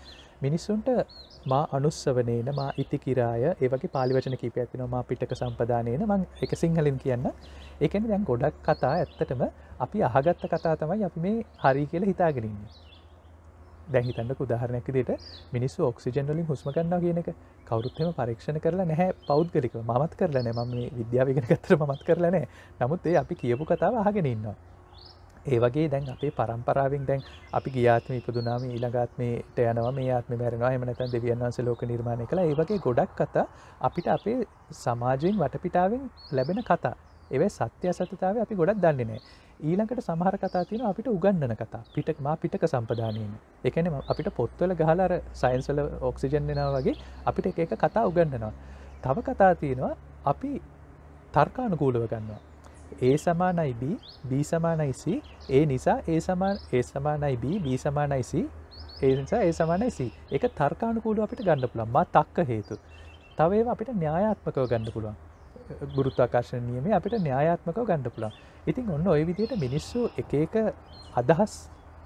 Speaker 2: මිනිස්සුන්ට මා අනුස්සවනේන මා ඉතිකිරාය ඒවගේ පාලිවචන කීපයක් තිනවා පිටක සම්පදානයන මං එක සිංහලින් කියන්න ඒකන දැන් ගොඩක් කතා ඇත්තටම අපි අහගත්ත කතා තමයි අපි මේ හරි කියල හිතාගෙනන්න දැහිතන්න උදාහරණයක් දෙට මිනිස්සු ඔක්සිජන්වලින් හුස්මගන්නා කියනක කවරුත්තම පරීක්ෂණ කරලා නැහැ පෞද්ගලික මත් කරලන ම මේ විද්‍යාවගෙන කතර මත් කරලනෑ නමුත් ඒ අපි කියපු කතාව අහගෙනන්නවා ඒ වගේ දැන් අපේ පරම්පරාවෙන් දැන් අපි ගියාත්ම ඉපදුනාම ඊළඟාත්මයට යනවා මේ ආත්ම මැරෙනවා එහෙම නැත්නම් දෙවියන් වහන්සේ ලෝක නිර්මාණය කළා ඒ වගේ ගොඩක් කතා අපිට අපේ සමාජයෙන් වටපිටාවෙන් ලැබෙන කතා ඒවයි සත්‍ය සත්‍යතාවය අපි ගොඩක් දන්නේ නැහැ ඊළඟට සමහර කතා තියෙනවා අපිට උගන්වන කතා පිටක මා පිටක සම්පදානයේම ඒ කියන්නේ අපිට පොත්වල ගහලා අර සයන්ස් වල ඔක්සිජන් දෙනවා වගේ අපිට එක එක කතා උගන්වනවා තව කතා තියෙනවා අපි තර්කානුකූලව ගන්නවා A සමානයි B B සමානයි C ඒ නිසා ඒ සමාන ඒ සමානයි B B සමානයි C ඒ නිසා ඒ සමානයි C එක තර්කානුකූලව අපිට ගන්න පුළුවන් මා තක්ක හේතු. තව ඒවා අපිට න්‍යායාත්මකව ගන්න පුළුවන්. ගුරුත්වාකර්ෂණ නියමයේ අපිට න්‍යායාත්මකව ගන්න පුළුවන්. ඉතින් ඔන්න ওই විදිහට මිනිස්සු එක එක අදහස්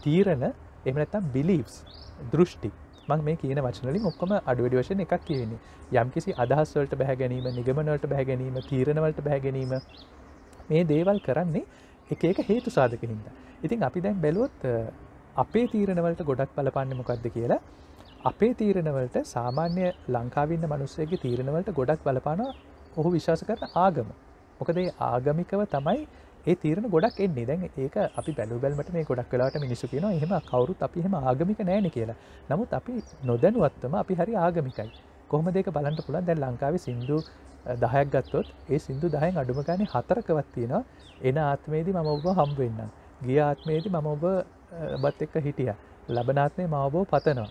Speaker 2: තීරණ එහෙම නැත්නම් beliefs දෘෂ්ටි මම මේ කියන වචන වලින් ඔක්කොම අඩු වැඩි වශයෙන් එකක් කියවෙන්නේ. යම්කිසි අදහස් වලට බැහැ ගැනීම, නිගමන වලට බැහැ ගැනීම, තීරණ වලට බැහැ ගැනීම මේ දේවල් කරන්නේ එක එක හේතු සාධක හින්දා. ඉතින් අපි දැන් බැලුවොත් අපේ තීරණවලට ගොඩක් බලපන්නේ මොකක්ද කියලා අපේ තීරණවලට සාමාන්‍ය ලංකාවින්න මනුස්සයගේ තීරණවලට ගොඩක් බලපාන ඔහු විශ්වාස කරන ආගම. මොකදේ ආගමිකව තමයි ඒ තීරණ ගොඩක් එන්නේ දැන් ඒක අපි බැලු බැල්මට මේ ගොඩක් වෙලාට මිනිස්සු කියන එහෙම කවුරුත් අපි එහෙම ආගමික නෑන කියලා. නමුත් අපි නොදැනුවත්තම අපි හරි ආගමිකයි. කොහොම දෙක බලට පුළන් දැන් ලංකාව සිින්දු දහයක් ගත්තොත් ඒ සිින්දු දහයෙන් අඩුම ගෑන හතරකවත් තියෙනවා එන ආත්මේදී මම ඔබ හම්බවෙන්න ගිය ආත්මේදී මම ඔබ බත් එක්ක හිටිය ලබනාත්මේ මවබෝ පතනවා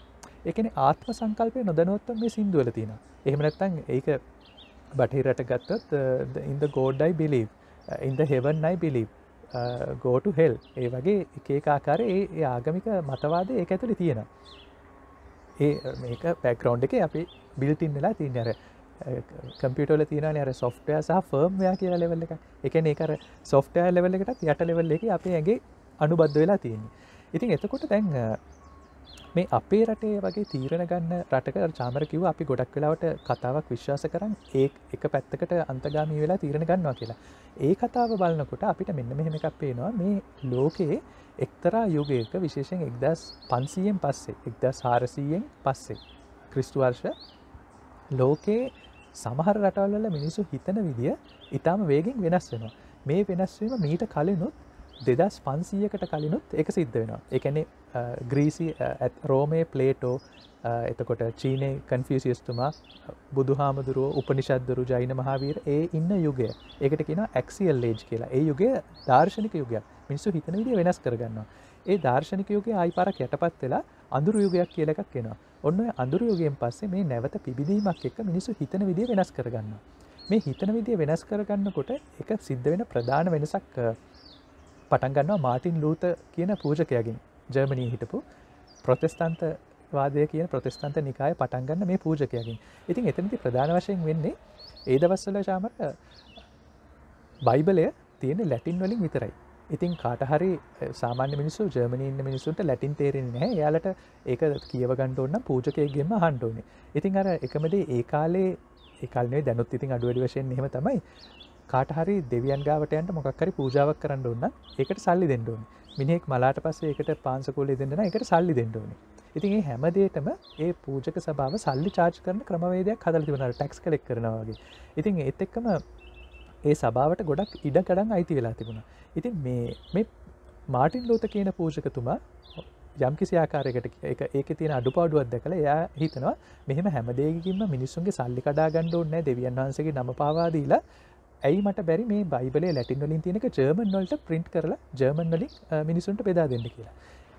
Speaker 2: එකන ආත්ම සංකල්පය නොදනොත්තම් මේ සිින්දුවල තියෙන එහෙමනැත්තන් ඒක බටහිරට ගත්තොත් ඉන්ද ගෝඩ්ඩයි බිලිව් ඉන්ද හෙවන්නයි බිලිව් ගෝටු හෙල් ඒ වගේ එකේ ආකාරය ඒ ආගමික මතවාද ඒ ඇතුළි තියෙන ඒ මේක පැක්රෝන්් එක අපි බිල්තින් වෙලා තින් අර කම්පිටල තින අර සොෆ්ටය සහ ෆර්ම්යා කියලා ලෙවල්ල එක එකන ඒකර සොෆ්ටය ලෙවල්ල එකටත් යට ලෙවල්ල එක අපේ ඇගේ අනුබද්ධ වෙලා තියන්නේ ඉතින් එතකොට දැන් මේ අපේ රටේ වගේ තීරණ ගන්න රටක චාමර කිව අපි ගොඩක් වෙලාවට කතාවක් විශ්වාස කරන් ඒ එක පැත්තකට අන්තගාමී වෙලා තීරණ ගන්නවා කියලා ඒ කතාව බලන්නකොට අපිට මෙන්න මෙහෙම එකක් පේනවා මේ ලෝකයේ එක්තරා යුගයක විශේෂෙන් එක්දස් පන්සියෙන් පස්සේ එක්දස් හාරසීයෙන් පස්සේ ක්‍රිස්තුවර්ෂ ලෝකයේ සමහර රටවල්ල මිනිසු හිතන විදිිය ඉතාම වේගෙන් වෙනස් වෙන මේ වෙනස්වීම මීට කලිනුත් දෙදස් පන්සීයකට කලිනුත් එක සිද්ධ වෙනවා එකනෙ ග්‍රීසි රෝමේ පලේටෝ එතකොට චීනය කන්ෆිසිියස්තුමා බුදු හාමුදුරුව උපනිශද්දුරු ජෛන මහාවීර ඒ ඉන්න යුගය ඒකට කියෙන ඇක්සිියල් ලේජ් කියලා ඒ යුගේ දර්ශනික යුගයක් මිනිස්සු හිතන විදිිය වෙනස් කරගන්නවා ඒ දර්ශනික යුගේ ආයිපාරක් යටපත් වෙලා අඳුරු යුගයක් කියලකක් කෙනවා ඔන්න අඳුරයෝගෙන් පස්සේ මේ නැවත පිබිදීමක් එක් මිනිසු හිතන විදිිය වෙනස් කරගන්න මේ හිතන විදිිය වෙනස් කරගන්නකොට එක සිද්ධ වෙන ප්‍රධාන වෙනසක් පටන්ගන්නවා මාටින් ලූත කියන පූජකයගින් ජර්මනී හිටපු ප්‍රොතෙස්තන්ත වාදය කියන ප්‍රතිස්ථන්ත නිකාය පටන්ගන්න මේ පූජකයගින් ඉතින් එතනති ප්‍රධාන වශයෙන් වෙන්නේ ඒ දවස්සල ශාමට බයිබලය තියෙන ලැටින් වලින් විතරයි ඉතින් කාටහරි සාමාන්‍ය මිනිස්සු ජර්මණීන්න මිනිසුන්ට ලැටින් තේරෙන නෑ යාලට ඒක කියවගණ්ඩ ඔන්න පූජකයගෙම හන්ඩෝනේ ඉතින් අර එකමදේ ඒ කාලේ එකල්න්නේ දැනුත් ඉතින් අඩුවඩි වශයෙන් හෙම තමයි කාටහරි දෙවියන් ගාවටයන්ට මොකක්කරි පූජාවක් කරන්න ඔන්න එකට සල්ලි දෙෙන්ඩෝන මිනිෙක් මලාට පස්සේ එකට පාන්සකෝලි දෙන්න එකට සල්ලි දෙෙන්ඩෝනේ ඉතින් ඒ හැමදේටම ඒ පූජක සභාව සල්ලි චාර්ජ කරන ක්‍රමවේදයක් හදල් තිබෙනට ටැක්ස් කලෙක් කරනවාගේ ඉතින් ඒත් එක්කම ඒ සභාවට ගොඩක් ඉඩ කඩන් අයිති වෙලා තිබුණ ඉතින් මේ මාටින් ලෝත කියන පූෂකතුමා යම්කිසි ආකාරයකට ඒක තියෙන අඩුපාඩුවත් දැකළ එයා හිතනවා මෙහෙම හැමදේකින්ම මිනිස්සුන්ගේ සල්ලි කඩා ගණ්ඩ ඕන්න දෙවියන් වහන්සගේ නම පවාදීලා ඇයි මට බැරි මේ බයිබල ලැටින් වලින් තියෙනක ජර්මන් වලට ප්‍රින්ට් කරලා ජර්මන් වලින් මිනිසුන්ට බෙදා දෙන්න කියලා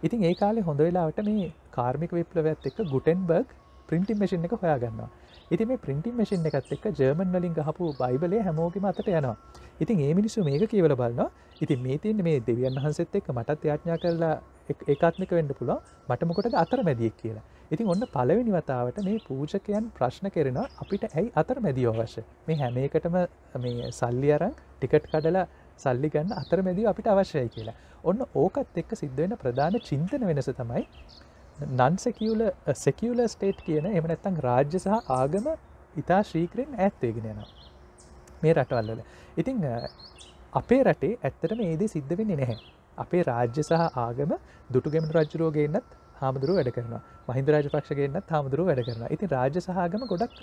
Speaker 2: ඉතින් ඒ කාලේ හොඳ වෙලාවට මේ කාර්මික විප්ලවයක්ත් එක්ක ගුටෙන්බර්ග් ප්‍රින්ටිම් මශන් එක හොයාගන්නවා ඉති මේ පින්ටිම් මශින් එකත් එක් ජර්මන් වලින් හපු බයිබලය හැමෝගම අතට යනවා ඉතින් ඒ මිනිස්සු මේක කියවල බලන්න ඉතින් මේ තින් මේ දෙවියන් වහන්සෙත් එක් මටත් යාඥා කරලා ඒකාත්මික වෙන්ඩ පුළො මටමකොට අතර මැදියක් කියලා ඉතින් ඔන්න පලවෙනි වතාවට මේ පූජකයන් ප්‍රශ්න කරෙන අපිට ඇයි අතර මැදිය අවශ්‍ය මේ හැම එකටම මේ සල්ලි අරං ටිකට් කඩලා සල්ලි ගන්න අතර මැදිව අපිට අවශ්‍යය කියලා ඔන්න ඕකත් එක්ක සිද්ධවෙන ප්‍රධාන චින්තන වෙනස තමයි නන්සකල සෙකල ස්ටේට් කියන එම නැත්තං රාජ්‍ය සහ ආගම ඉතා ශ්‍රීකරෙන් ඇත්තේගෙන යනවා මේ රටවල්ලල ඉතිං uh, අපේ රටේ ඇත්තට මේදී සිද්ධ වෙන්නේ නැහැ අපේ රාජ්‍ය සහ ආගම දුටුගෙමට රජ්ජරෝගන්නත් හාමුදුරුව වැඩ කරන මහින්ද රාජපක්ෂගේන්නත් හාමුදුරුව වැඩ කරන ඉතින් රාජ සහගම ගොඩක්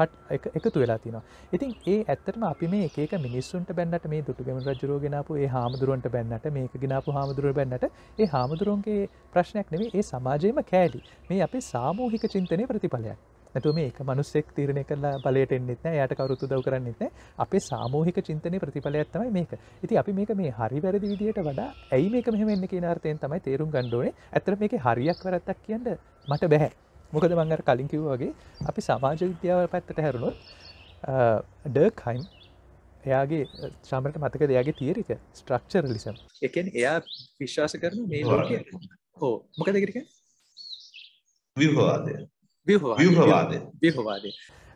Speaker 2: පට් එකතු වෙලා තිනවා ඉතින් ඒ ඇත්තටම අපි මේ එක මිනිස්සුන්ට බැන්නට මේ දුටුගම රජරෝ ගෙනපු ඒ හාමුදුරුවන්ට බැන්නට මේක ගෙනපු හාමුදුරුව බැන්නට ඒ හාමුදුරුවන්ගේ ප්‍රශ්නයක් නෙවේ ඒ සමාජයම කෑලි මේ අපේ සාමූහික චින්තනය ප්‍රතිඵලයක් නැතු මේ මනුස්සෙක් තීරණය කරලා බලට එන්නෙත්න යට කවරුතු දව කරන්නෙත්න අපේ සාමූහික චින්තනය ප්‍රතිඵලයක්ත්තමයි මේක ඉති අපි මේක මේ හරි වැරදි විදියට වඩා ඇයි මේක මෙහමෙන්න්න කියනාර්තයෙන් තමයි තේරුම් ගණ්ඩුවනේ ඇතර මේක හරියක් වරත්තක් කියන්න මට බැහැ මොකද මංගර කලින් කිව් වගේ අපි සමාජ විද්‍යාව පැත්තට හැරුණොත් ඩර්කයිම් එයාගේ ශ්‍රමට මතක දෙයාගේ තීරික ස්ට්‍රක්චර් ලිසම් එකෙන් එයා විශ්වාස කරන මේ හෝ මොකදකිරික විවාදය ව්‍යහවාදය ව්‍යහවාදය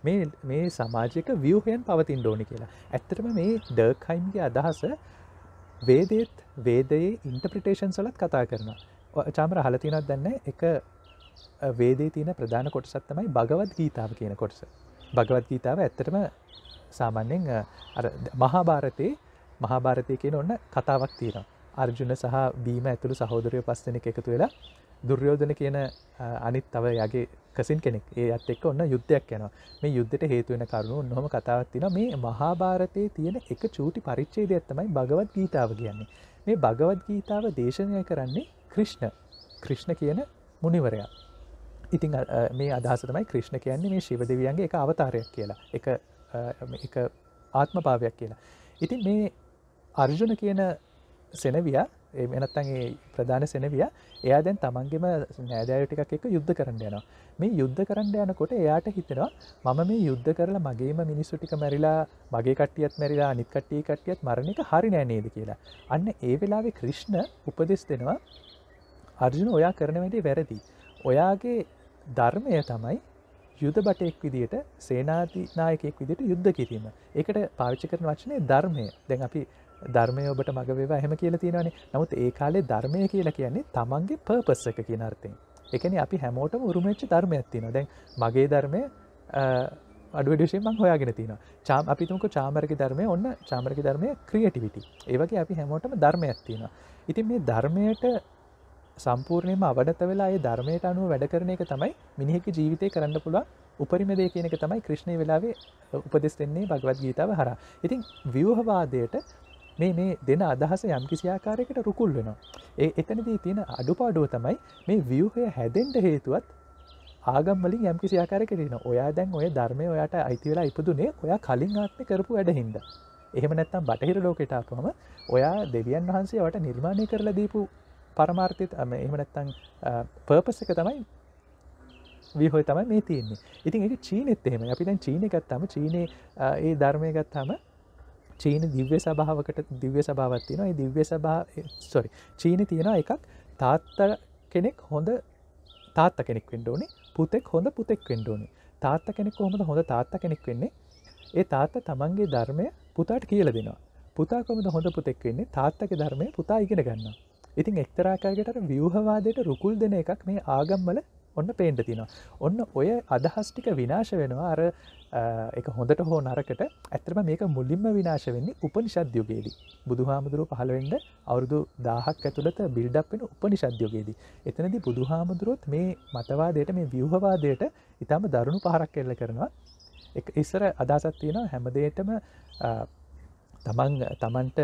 Speaker 2: මේ මේ සමාජික ව්‍යහයන් පවතින් ඩෝනි කියලා ඇත්තටම මේ ඩර්කයිම්ගේ අදහස වේදේත් වේදයේ ඉන්ටප්‍රටේෂන් සලත් කතා කරන චාමර හලතිනත් දන්න එක වේදේ තියන ප්‍රධාන කොටසත් තමයි භගවත් ගීතාව කියන කොටස භගවත් ගීතාව ඇත්තටම සාමන්‍යෙන් මහාභාරතයේ මහාභාරතය කියෙන ඔන්න කතාවක් තියෙන අර්ජුන සහ බීම ඇතුළු සහෝදරය පස්සනෙක එකතු වෙලා දුර්යෝධන කියන අනිත් තව යගේ කසින් කෙනෙක් ඒ අත් එක් ඔන්න යුද්ධයක් යන මේ යුද්ධට හේතුවෙන කරුණු නොම කතාවත්තින මේ මහාභාරතය තියෙන එක චූටි පරිච්චේද ඇත්තමයි භගවත් ගීතාව කියන්නේ මේ භගවත් ගීතාව දේශනය කරන්නේ ක්‍රිෂ්ණ ක්‍රිෂ්ණ කියන මුනිවරයා ඉතිං මේ අදහසතමයි ක්‍රිෂ්ණ කියන්නේ මේ ශිවදවියන්ගේ එක අවතාරයක් කියලා එක එක ආත්මභාවයක් කියලා ඉතින් මේ අර්ජුන කියන සෙනවියා එමනත්තන්ගේ ප්‍රධාන සෙනවිය එයා දැන් තමන්ගේම නෑදෑය ටිකක් එක යුද්ධ කරන්න යනවා මේ යුද්ධ කරන්න යනකොට එයාට හිතෙනවා මම මේ යුද්ධ කරලා මගේම මිනිස්සු ටික මැරිලා මගේ කට්ටියත් මැරිලා අනිත් කට්ටිය කට්ටියත් මරණ එක හරි නෑ නේද කියලා අන්න ඒ වෙලාවේ ක්‍රිෂ්ණ උපදෙස් දෙනවා අර්ජුන ඔයා කරන වැඩේ වැරදි ඔයාගේ ධර්මය තමයි යුද බටයෙක් විදිට සේනාතිනායකෙක් විදිට යුද්ධ කිරීම ඒකට පාවිච්ච කරන වචනය ධර්මය දැන් අපි ධර්මය ඔබට මග වේවා හැම කියලා තියෙනවානේ නමුත් ඒ කාලේ ධර්මය කියලා කියන්නේ තමන්ගේ පර්පස් එක කියන අර්ථයෙන් එකන අපි හැමෝටම උරුමච්ච ධර්මයක් තියෙනවා දැන් මගේ ධර්මය අඩුවඩිෂේ මං හොයාගෙන තියෙනවා චාම් අපිතුමක චාමරක ධර්මය ඔන්න චාමරක ධර්මය ක්‍රියටිවිටි ඒවගේ අපි හැමෝටම ධර්මයක් තියෙනවා ඉතින් මේ ධර්මයට සම්පූර්ණයම අවඩත වෙලා ඒ ධර්මයට අනුව වැඩ කරන එක තමයි මිනිහෙකි ජීවිතය කරන්න පුළුවන් උපරිමදය කියනක තමයි ක්‍රිශ්ණය වෙලාවේ උපදෙස් දෙන්නේ භගවත් ගීතාව හර ඉතින් ව්‍යවහවාදයට මේ මේ දෙන අදහස යම් කිසිආකාරයකට රුකුල් වෙනවා ඒ එතනදී තියෙන අඩුපාඩුව තමයි මේ වියහය හැදෙන්ට හේතුවත් ආගම්වලින් යම් කිසිආකාරකටන ඔයා දැන් ඔය ධර්මය ඔයාට අයිතිවෙලා ඉපදුනේ ඔයා කලින් ආත්මි කරපු වැඩහින්ද එහෙම නැත්තම් බටහිර ලෝකෙටාපුහම ඔයා දෙවියන් වහන්සේ වට නිර්මාණය කරලා දීපු පරමාර්ථයත් එහම නැත්තං පර්පස් එක තමයි විහෝ තමයි මේ තියන්නේ ඉතින් එක චීනෙත් එහෙම අපි දැන් චීනකත්තම චීනය ඒ ධර්මය ගත්තම චීන දිව්‍ය සභාවකට දිව්‍ය සභාවත් තියෙනවා දිව්‍ය සභා සොරි චීන තියෙනවා එකක් තාත්ත කෙනෙක් හොඳ තාත්ත කෙනෙක් වෙන්ඩෝනේ පුතෙක් හොඳ පුතෙක් වෙන්ඩෝනේ තාත්ත කෙනෙක් හොමද හොඳ තාත්ත කෙනෙක් වෙන්නේ ඒ තාත්ත තමන්ගේ ධර්මය පුතාට කියල දෙෙනවා පුතාකොමද හොඳ පුතෙක් වෙන්නේ තාත්තක ධර්මය පුතා ඉගෙන ගන්න ඉතින් එක්තරාකාරගට ව්‍යහවාදයට රුකුල් දෙන එකක් මේ ආගම්මල ඔන්න පේන්ට තිනවා ඔන්න ඔය අදහස්ටික විනාශ වෙනවා අර එක හොඳට හෝ නරකට ඇතරම මේක මුලින්ම විනාශ වෙන්නේ උපනිශද්‍යයෝගේදී බුදුහාමුදුරුව පහළවෙන්ඩ අවුරුදු දාහක් ඇතුළත බිල්ඩක් වෙන උපනිශද්‍යයෝගේදී එතනදි බුදුහාමුදුරුවොත් මේ මතවාදයට මේ ව්‍යහවාදයට ඉතාම දරුණු පහරක් කෙල්ල කරනවා ඉස්සර අදසත්තියනවා හැමදේටම තමන් තමන්ට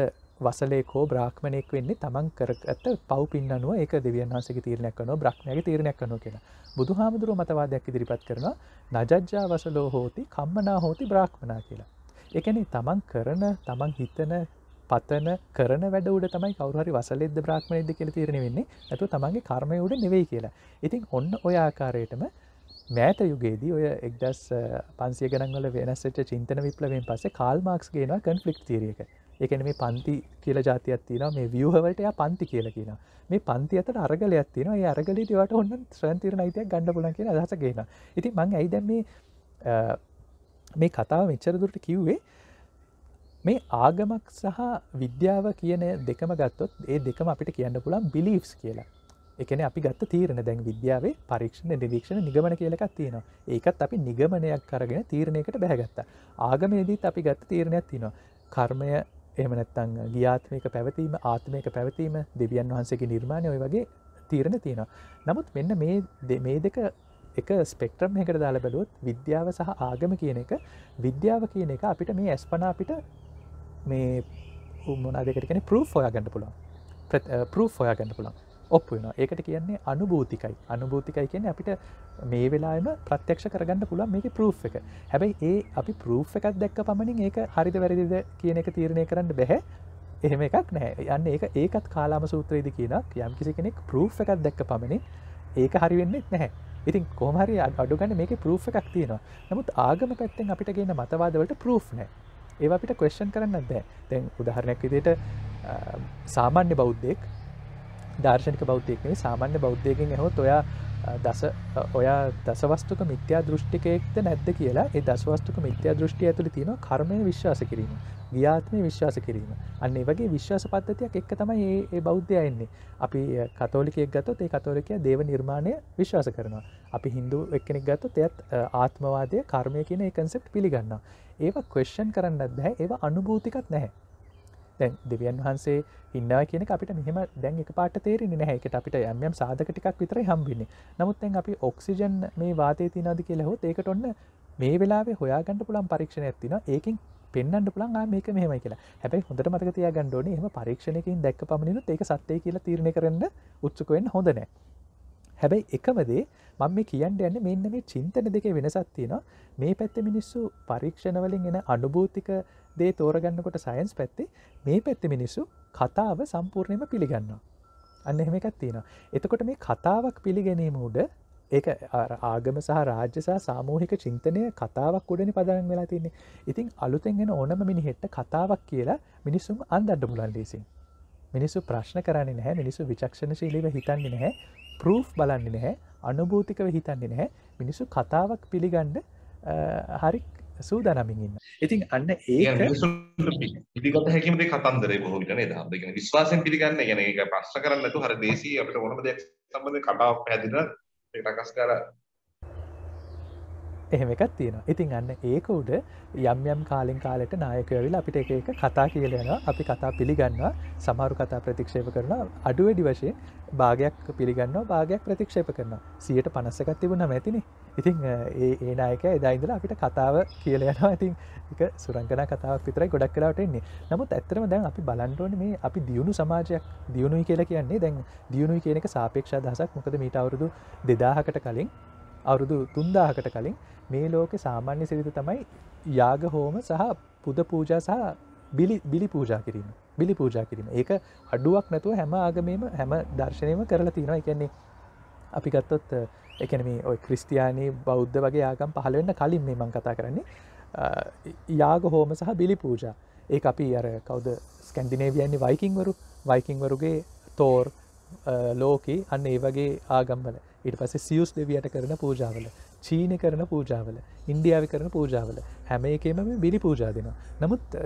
Speaker 2: වසලේකෝ බ්‍රාහ්මණයෙක් වෙන්නේ තමන් කරගත පව් පින් අනුව ඒක දෙවියන් වහන්සේගේ තීරණයක් කරනවා බ්‍රහ්මයාගේ තීරණයක් කරනවා කියලා. බුදුහාමුදුරුවෝ මතවාදයක් ඉදිරිපත් කරනවා නජජ්ජා වසලෝ හෝති කම්මනා හෝති බ්‍රාහ්මනා කියලා. ඒ කියන්නේ තමන් කරන තමන් හිතන පතන කරන වැඩ උඩ තමයි කවුරු හරි වසලෙද්ද බ්‍රාහ්මණයෙක්ද කියලා තීරණය වෙන්නේ. නැතුව තමන්ගේ කර්මය උඩ නෙවෙයි කියලා. ඉතින් ඔන්න ওই ආකාරයටම මෑත යුගයේදී ඔය එක්දස් පන්සිය ගණන්වල වෙනස්වෙච්ච චින්තන විප්ලවයෙන් පස්සේ කාල් මාක්ස් ගේනවා කන්ෆ්ලික්ට් තීරියක. එකන මේ පන්ති කියල ජාතියක් තින මේ වියහවලට ය පන්ති කියල කියන මේ පන්ති අතට අරගලයක් තින අරගලිටවට ඔන්න ශ්‍රන්තිර නයිතිය ගණඩ පුලන් කියෙන අදහස කියන ඉති මං ඇයිද මේ මේ කතාව මෙච්චරදුරට කිව්වේ මේ ආගමක් සහ විද්‍යාව කියන දෙකම ගත්තොත් ඒ දෙකම අපිට කියන්න පුළන් බිලිස් කියලා එකන අපි ගත්ත තීරණ දැන් විද්‍යාවේ පරීක්ෂණ නිරීක්ෂණ නිගමන කියලකක් තියෙනවා ඒකත් අපි නිගමනයක් කරගෙන තීරණයකට බැහැගත්ත ආගමේදීත් අපි ගත්ත තීරණයක් තිනවා කර්මය එහම නැත්තං ගියාත්මක පැවතීම ආත්මයක පැවතීම දෙවියන් වහන්සේගේ නිර්මාණය ඔය වගේ තීරණ තියෙනවා. නමුත් මෙන්න මේ දෙක එක ස්පෙක්ට්‍රම් එකට දාල බැලුවොත් විද්‍යාව සහ ආගම කියන එක විද්‍යාව කියන එක අපිට මේ ඇස්පනා අපිට මේ උමනා දෙකටගෙන ප්‍රූ් ොයා ගන්න පුළන් ප්‍රූ් ොයා ගන්න පුළන් ඔප්පු වෙන ඒකට කියන්නේ අනුභූතිකයි අනුභූතිකයි කියන්නේ අපිට මේ වෙලාම ප්‍රත්‍යක්ෂ කරගන්න පුළුවන් මේක ප්‍රූ් එක හැබැයි ඒ අපි ප්‍රූ් එකක් දැක්ක පමණින් ඒක හරිද වැරදිද කියන එක තීරණය කරන්න බැහැ එහෙම එකක් නෑ යන්න ඒ ඒකත් කාලාම සූත්‍රයේද කියනක් යම් කිසි කෙනෙක් ප්‍රූ් එකක් දැක්ක පමණින් ඒක හරිවෙන්නෙත් නැහැ ඉතින් කොමහරි අඩුගන්න මේක ප්‍රූ් එකක් තියෙනවා නමුත් ආගම පැත්තෙන් අපිට ගන්න මතවාදවලට ප්‍රූ් නෑ ඒ අපිට කොස්්න් කරන්න දැ තැන් උදාහරණයක් විදියට සාමාන්‍ය බෞද්ධෙක් දර්ශනික බෞද්ධයක්නේ සාමාන්‍ය බෞද්ධයකින් හොත් ඔයා දස ඔයා දසවස්තුක මිත්‍යා දෘෂ්ටිකයෙක්ද නැද්ද කියලා ඒ දස්වස්තුක මිත්‍යා දෘෂ්ටි ඇතුළ තියෙන කර්මය විශ්වාස කිරීම ග්‍යාත්මය විශ්වාස කිරීම අන්න වගේ විශ්වාස පද්ධතියක් එක්ක තමයි ඒ බෞද්ධයන්නේ අපි කතෝලිකයක් ගත්තොත් ඒ කතෝලිකය දේව නිර්මාණය විශ්වාස කරනවා අපි හින්දු එක්කෙනෙක් ගත්තොත් එයත් ආත්මවාදය කර්මය කියන ඒ කන්සෙප් පිළිගන්නවා ඒවා ක්වෙස්්ෂන් කරන්නත් බැහැ ඒවා අනුභූතිකත් නැහැ දැන් දෙවියන් වහන්සේ ඉන්න කියන අපිට මෙහම දැන් එක පාට තේරෙන හැකට අපිට යම්යම් සාධක ටිකක් විතර හම්බින්නේ නමුත්තැන් අපි ඔක්සිජන් මේ වාතය තිනද කියලහොත් ඒකට ඔන්න මේ වෙලාේ හොයාගන්නඩ පුළන් පරීක්ෂණ ඇතින ඒකින් පෙන්න්නට පුළන් මේක මෙහමයි කියලා හැබයි හොඳට මතක තිය ගණ්ඩෝන එම පරීක්ෂණයකින් දැක් පමණු ඒක සත්‍යය කියලා තීරණ කරන්න උත්සුකුවෙන් හොඳනෑ හැබැයි එකමදේ මං මේ කියන්න යන්න මෙන්න මේ චින්තන දෙක වෙනසත් තියෙනවා මේ පැත්ත මිනිස්සු පරීක්ෂණවලින් එන අනුභූතික දේ තෝරගන්නකොට සයින්ස් පැත්තේ මේ පැත්ත මිනිස්සු කතාව සම්පූර්ණයම පිළිගන්නවා අන්න එහෙම එකක් තියෙනවා එතකොට මේ කතාවක් පිළිගැනීම උඩ ඒ ආගම සහ රාජ්‍ය සහ සාමූහික චින්තනය කතාවක් උඩනි පදරන් වෙලා තින්නේ ඉතින් අලුතෙන්ගෙන ඕනම මිනිහෙට්ට කතාවක් කියලා මිනිස්සුම් අන්දඩ මුලන් ලේසින් මිනිස්සු ප්‍රශ්න කරන්නේ නැහැ මිනිස්සු විචක්ෂණශීලීව හිතන්නේ නැහැ ප්‍රූෆ් බලන්න නැහැ අනුභූතිකව හිතන්නේ නැහැ මිනිස්සු කතාවක් පිළිගන්ඩ හරි සූ දනමින්න්න ඉතින් අන්න ඒ
Speaker 1: පිගත හැකිම කතන්දර බොහට ද විශවාසෙන් පිළිගන්න ගැන ප්‍රශ්න කරන්නතු හර දේශී අපට ොනම දෙයක් සම්බඳ කටාව පැදින රකස්කාර
Speaker 2: එහෙම එකක් තියෙන ඉතින් අන්න ඒක උඩ යම් යම් කාලින් කාලෙට නායකයවිල අපිට එක එක කතා කියලෙනවා අපි කතා පිළිගන්නවා සමහරු කතා ප්‍රතික්ෂේප කරන අඩුවඩි වශයෙන් භාගයක් පිළිගන්න භාගයක් ප්‍රතික්ෂේප කරන සියට පනස්සකත් තිබුණ මැතිනි ඉතිං ඒ ඒනායක එදායිදල අපිට කතාව කියල යනවා ඉතින් එක සුරංගන කතාවක් විතරයි ගොඩක් කලාට එන්නේ නමුත් ඇත්තරම දැන් අපි බලන්ටෝන මේ අපි දියුණු සමාජයක් දියුණුයි කියලා කියන්නේ දැන් දියුණුයි කියනක සාපේක්ෂ දහසක් මොකද මීට අවුරුදු දෙදාහකට කලින් අවුරුදු තුන්දාහකට කලින් මේ ලෝකෙ සාමාන්‍ය සිරිත තමයි යාග හෝම සහ පුද පූජා සහ බිලි පූජා කිරීම බිලි පූජා කිරීම ඒක අඩුවක් නැතුව හැම ආගමීම හැම දර්ශනයම කරලා තියෙනවා එකන්නේ අපි ගත්තොත් එකන මේ ඔය ක්‍රස්තියානී බෞද්ධ වගේ ආගම් පහලවෙන්න කලින් මේ මං කතා කරන්නේ යාග හෝම සහ බිලි පූජා ඒ අපි අර කවද ස්කැන්ඩිනේවියන්නේ වයිකින්වරු වයිකින්වරුගේ තෝර් ලෝකී අන්න ඒ වගේ ආගම්වල ඊට පස සියස් දෙවියට කරන පූජාවල චීන කරන පූජාවල ඉන්ඩියාව කරන පූජාවල හැම එකම බිලි පූජා දෙෙන නමුත්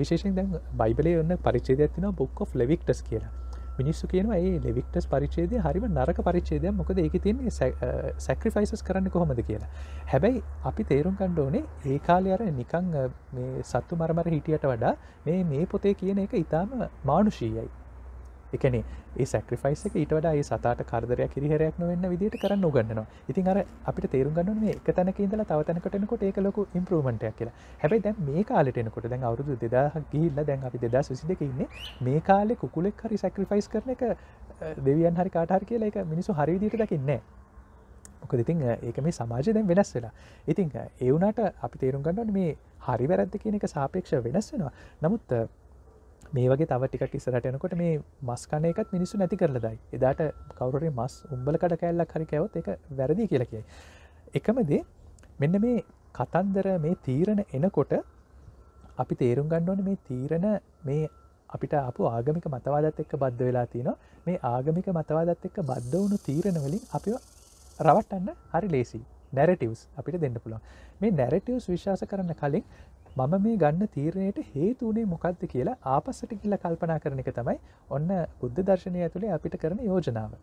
Speaker 2: විශේෂෙන් දැන් බයිබලේ ඔන්න පරිච්චේදයක්තින බොක් of ලෙවික්ටස් කියලා මිනිස්සු කියනවා ඒ ලෙවික්ටස් පරිච්චේදය හරිම නරක පරිච්චේදය මොකද ඒක තියන්නේ සැක්‍රිෆයිසස් කරන්න කොහොමද කියලා හැබැයි අපි තේරුම් කණ්ඩ ඕනේ ඒ කාලය අර නිකං සත්තු මරමර හිටියට වඩා මේ මේ පොතේ කියන එක ඉතාම මානුෂීයයි එකනේ ඒ සැක්‍රිෆයිස් එක ඊට වඩා ඒ සතාට කරදරයක් කිරිහරයක් නොවෙන්න විදිට කරන්න උගන්නවා ඉතින් අර අපිට තේරුම් ගන්න මේ එක තැනක ඉඳලා තව තැනකටනකොට ඒක ලොකු ඉම්ප්‍රමටයක් කියලා හැබැයි දැන් මේ කාලටනකොට දැන් අවුරුදු දෙදාහ ගිහිල්ල දැන් අපි දෙදා සුසි දෙක ඉන්නේ මේ කාලෙ කුකුලෙක් හරි සැක්‍රිෆයිස් කරන එක දෙවියන් හරි කාටහර කියලා එක මිනිසු හරිවිදිට දකින්නේ මොකද ඉතින් ඒක මේ සමාජය දැන් වෙනස් වෙලා ඉතින් ඒ වුණට අපි තේරුම් ගන්නට මේ හරි වැරද්ද කියන එක සාපේක්ෂ වෙනස් වෙනවා නමුත් මේ වගේ තව ටිකක් ඉස්සරට යනකොට මේ මස් කන එකත් මිනිස්සු නැති කරලදයි එදාට කවුරේ මස් උම්බල කඩ කැල්ලක් හරි කැවත් එක වැරදි කියලකයි එකමදේ මෙන්න මේ කතන්දර මේ තීරණ එනකොට අපි තේරුම් ගන්නඕන මේ තීරණ මේ අපිට අප ආගමික මතවාදත් එක්ක බද්ධ වෙලා තියෙන මේ ආගමික මතවාදත් එක්ක බද්ධ වුණු තීරණවලින් අපි රවටන්න හරි ලේසි නැරටවස් අපිට දෙන්න පුළුවන් මේ නැරටවස් විශාස කරන්න කලින් මම මේ ගන්න තීරණයට හේතුනේ මොකක්ද කියලා ආපස්සට කියලා කල්පනා කරන එක තමයි ඔන්න බුද්ධ දර්ශනය ඇතුළේ අපිට කරන යෝජනාව.